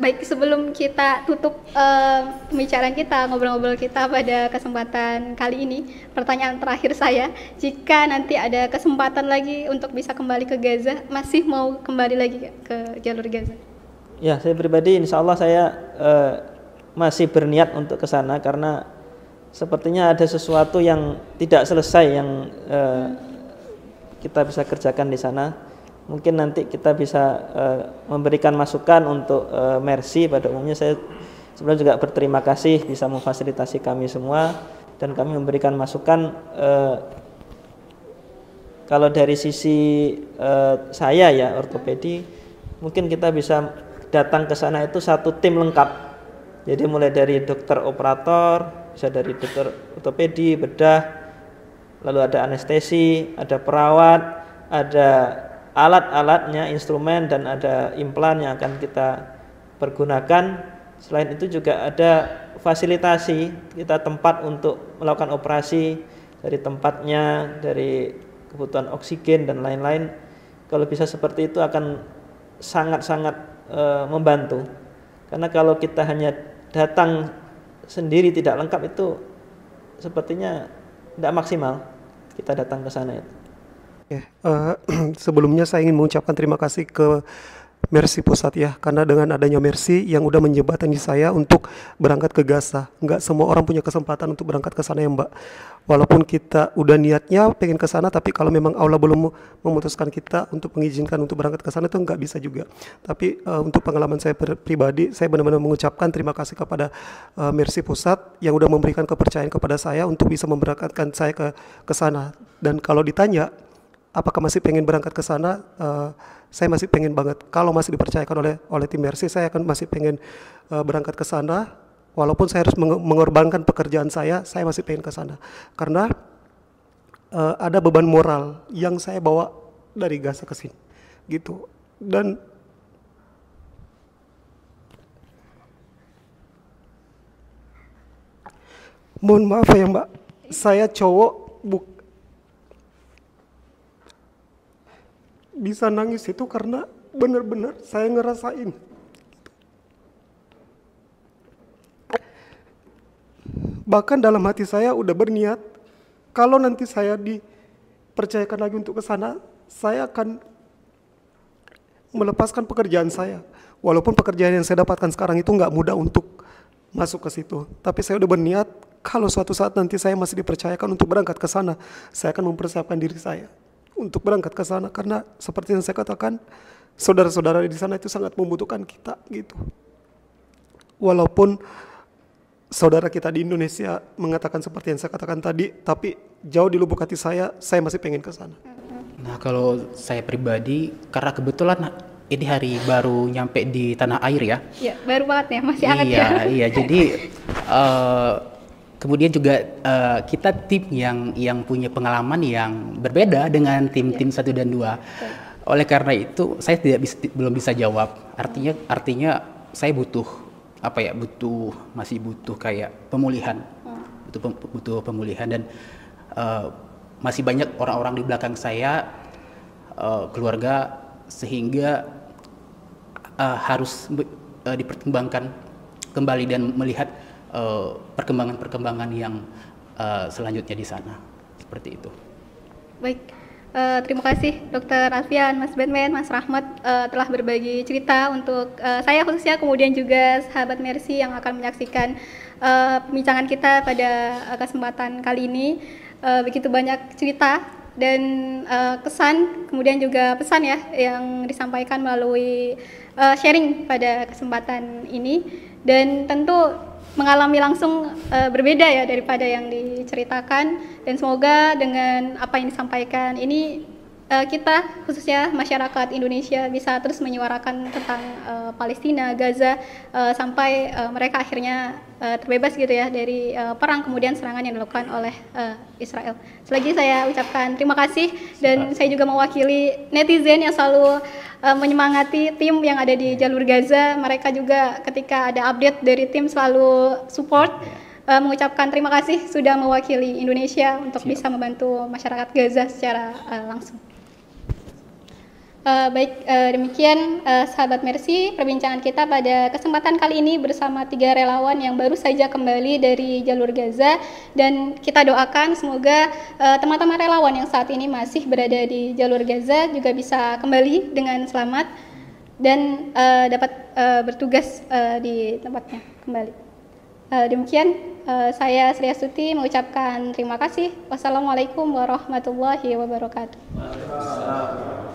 baik sebelum kita tutup uh, pembicaraan kita ngobrol-ngobrol kita pada kesempatan kali ini pertanyaan terakhir saya jika nanti ada kesempatan lagi untuk bisa kembali ke Gaza masih mau kembali lagi ke jalur Gaza ya saya pribadi insya Allah saya uh, masih berniat untuk ke sana karena sepertinya ada sesuatu yang tidak selesai yang uh, kita bisa kerjakan di sana mungkin nanti kita bisa uh, memberikan masukan untuk uh, Mercy pada umumnya saya sebenarnya juga berterima kasih bisa memfasilitasi kami semua dan kami memberikan masukan uh, kalau dari sisi uh, saya ya ortopedi mungkin kita bisa datang ke sana itu satu tim lengkap jadi mulai dari dokter operator bisa dari dokter ortopedi bedah lalu ada anestesi ada perawat ada alat-alatnya, instrumen dan ada implan yang akan kita pergunakan. Selain itu juga ada fasilitasi, kita tempat untuk melakukan operasi dari tempatnya, dari kebutuhan oksigen dan lain-lain. Kalau bisa seperti itu akan sangat-sangat e, membantu. Karena kalau kita hanya datang sendiri tidak lengkap itu sepertinya tidak maksimal kita datang ke sana itu. Ya, uh, sebelumnya saya ingin mengucapkan terima kasih ke Mercy Pusat ya, karena dengan adanya Mercy yang udah menjembatani saya untuk berangkat ke Gaza. Enggak semua orang punya kesempatan untuk berangkat ke sana ya Mbak. Walaupun kita udah niatnya pengen ke sana, tapi kalau memang Allah belum memutuskan kita untuk mengizinkan untuk berangkat ke sana itu enggak bisa juga. Tapi uh, untuk pengalaman saya pribadi, saya benar-benar mengucapkan terima kasih kepada uh, Mercy Pusat yang udah memberikan kepercayaan kepada saya untuk bisa memberangkatkan saya ke ke sana. Dan kalau ditanya apakah masih pengen berangkat ke sana uh, saya masih pengen banget kalau masih dipercayakan oleh oleh tim Mercy saya akan masih pengen uh, berangkat ke sana walaupun saya harus mengorbankan pekerjaan saya saya masih pengen ke sana karena uh, ada beban moral yang saya bawa dari Gaza ke sini gitu dan mohon maaf ya mbak saya cowok bukan bisa nangis itu karena benar-benar saya ngerasain. Bahkan dalam hati saya udah berniat, kalau nanti saya dipercayakan lagi untuk ke sana, saya akan melepaskan pekerjaan saya. Walaupun pekerjaan yang saya dapatkan sekarang itu nggak mudah untuk masuk ke situ. Tapi saya udah berniat, kalau suatu saat nanti saya masih dipercayakan untuk berangkat ke sana, saya akan mempersiapkan diri saya untuk berangkat ke sana karena seperti yang saya katakan saudara-saudara di sana itu sangat membutuhkan kita gitu. Walaupun saudara kita di Indonesia mengatakan seperti yang saya katakan tadi, tapi jauh di lubuk hati saya, saya masih pengen ke sana. Nah, kalau saya pribadi, karena kebetulan ini hari baru nyampe di tanah air ya. Iya, baru banget ya, masih hangat iya, ya. Iya, Jadi uh, Kemudian juga uh, kita tim yang yang punya pengalaman yang berbeda dengan tim-tim iya. satu dan dua. Okay. Oleh karena itu saya tidak bisa belum bisa jawab. Artinya artinya saya butuh apa ya? Butuh masih butuh kayak pemulihan. Hmm. Butuh butuh pemulihan dan uh, masih banyak orang-orang di belakang saya uh, keluarga sehingga uh, harus uh, dipertimbangkan kembali dan melihat Eh, perkembangan-perkembangan yang uh, selanjutnya di sana seperti itu. Baik, uh, terima kasih Dokter Alfian, Mas Batman, Mas Rahmat uh, telah berbagi cerita untuk uh, saya khususnya kemudian juga sahabat Mercy yang akan menyaksikan uh, pembicaraan kita pada kesempatan kali ini. Uh, begitu banyak cerita dan uh, kesan kemudian juga pesan ya yang disampaikan melalui uh, sharing pada kesempatan ini dan tentu mengalami langsung uh, berbeda ya daripada yang diceritakan dan semoga dengan apa yang disampaikan ini uh, kita khususnya masyarakat Indonesia bisa terus menyuarakan tentang uh, Palestina, Gaza uh, sampai uh, mereka akhirnya uh, terbebas gitu ya dari uh, perang kemudian serangan yang dilakukan oleh uh, Israel. Selagi saya ucapkan terima kasih dan saya juga mewakili netizen yang selalu uh, menyemangati tim yang ada di iya. jalur Gaza. Mereka juga ketika ada update dari tim selalu support. uh, mengucapkan terima kasih sudah mewakili Indonesia untuk Siap. bisa membantu masyarakat Gaza secara uh, langsung. Uh, baik, uh, demikian uh, sahabat Mercy, perbincangan kita pada kesempatan kali ini bersama tiga relawan yang baru saja kembali dari jalur Gaza dan kita doakan semoga teman-teman uh, relawan yang saat ini masih berada di jalur Gaza juga bisa kembali dengan selamat dan uh, dapat uh, bertugas uh, di tempatnya kembali. Uh, demikian uh, saya Sri Astuti mengucapkan terima kasih. Wassalamualaikum warahmatullahi wabarakatuh.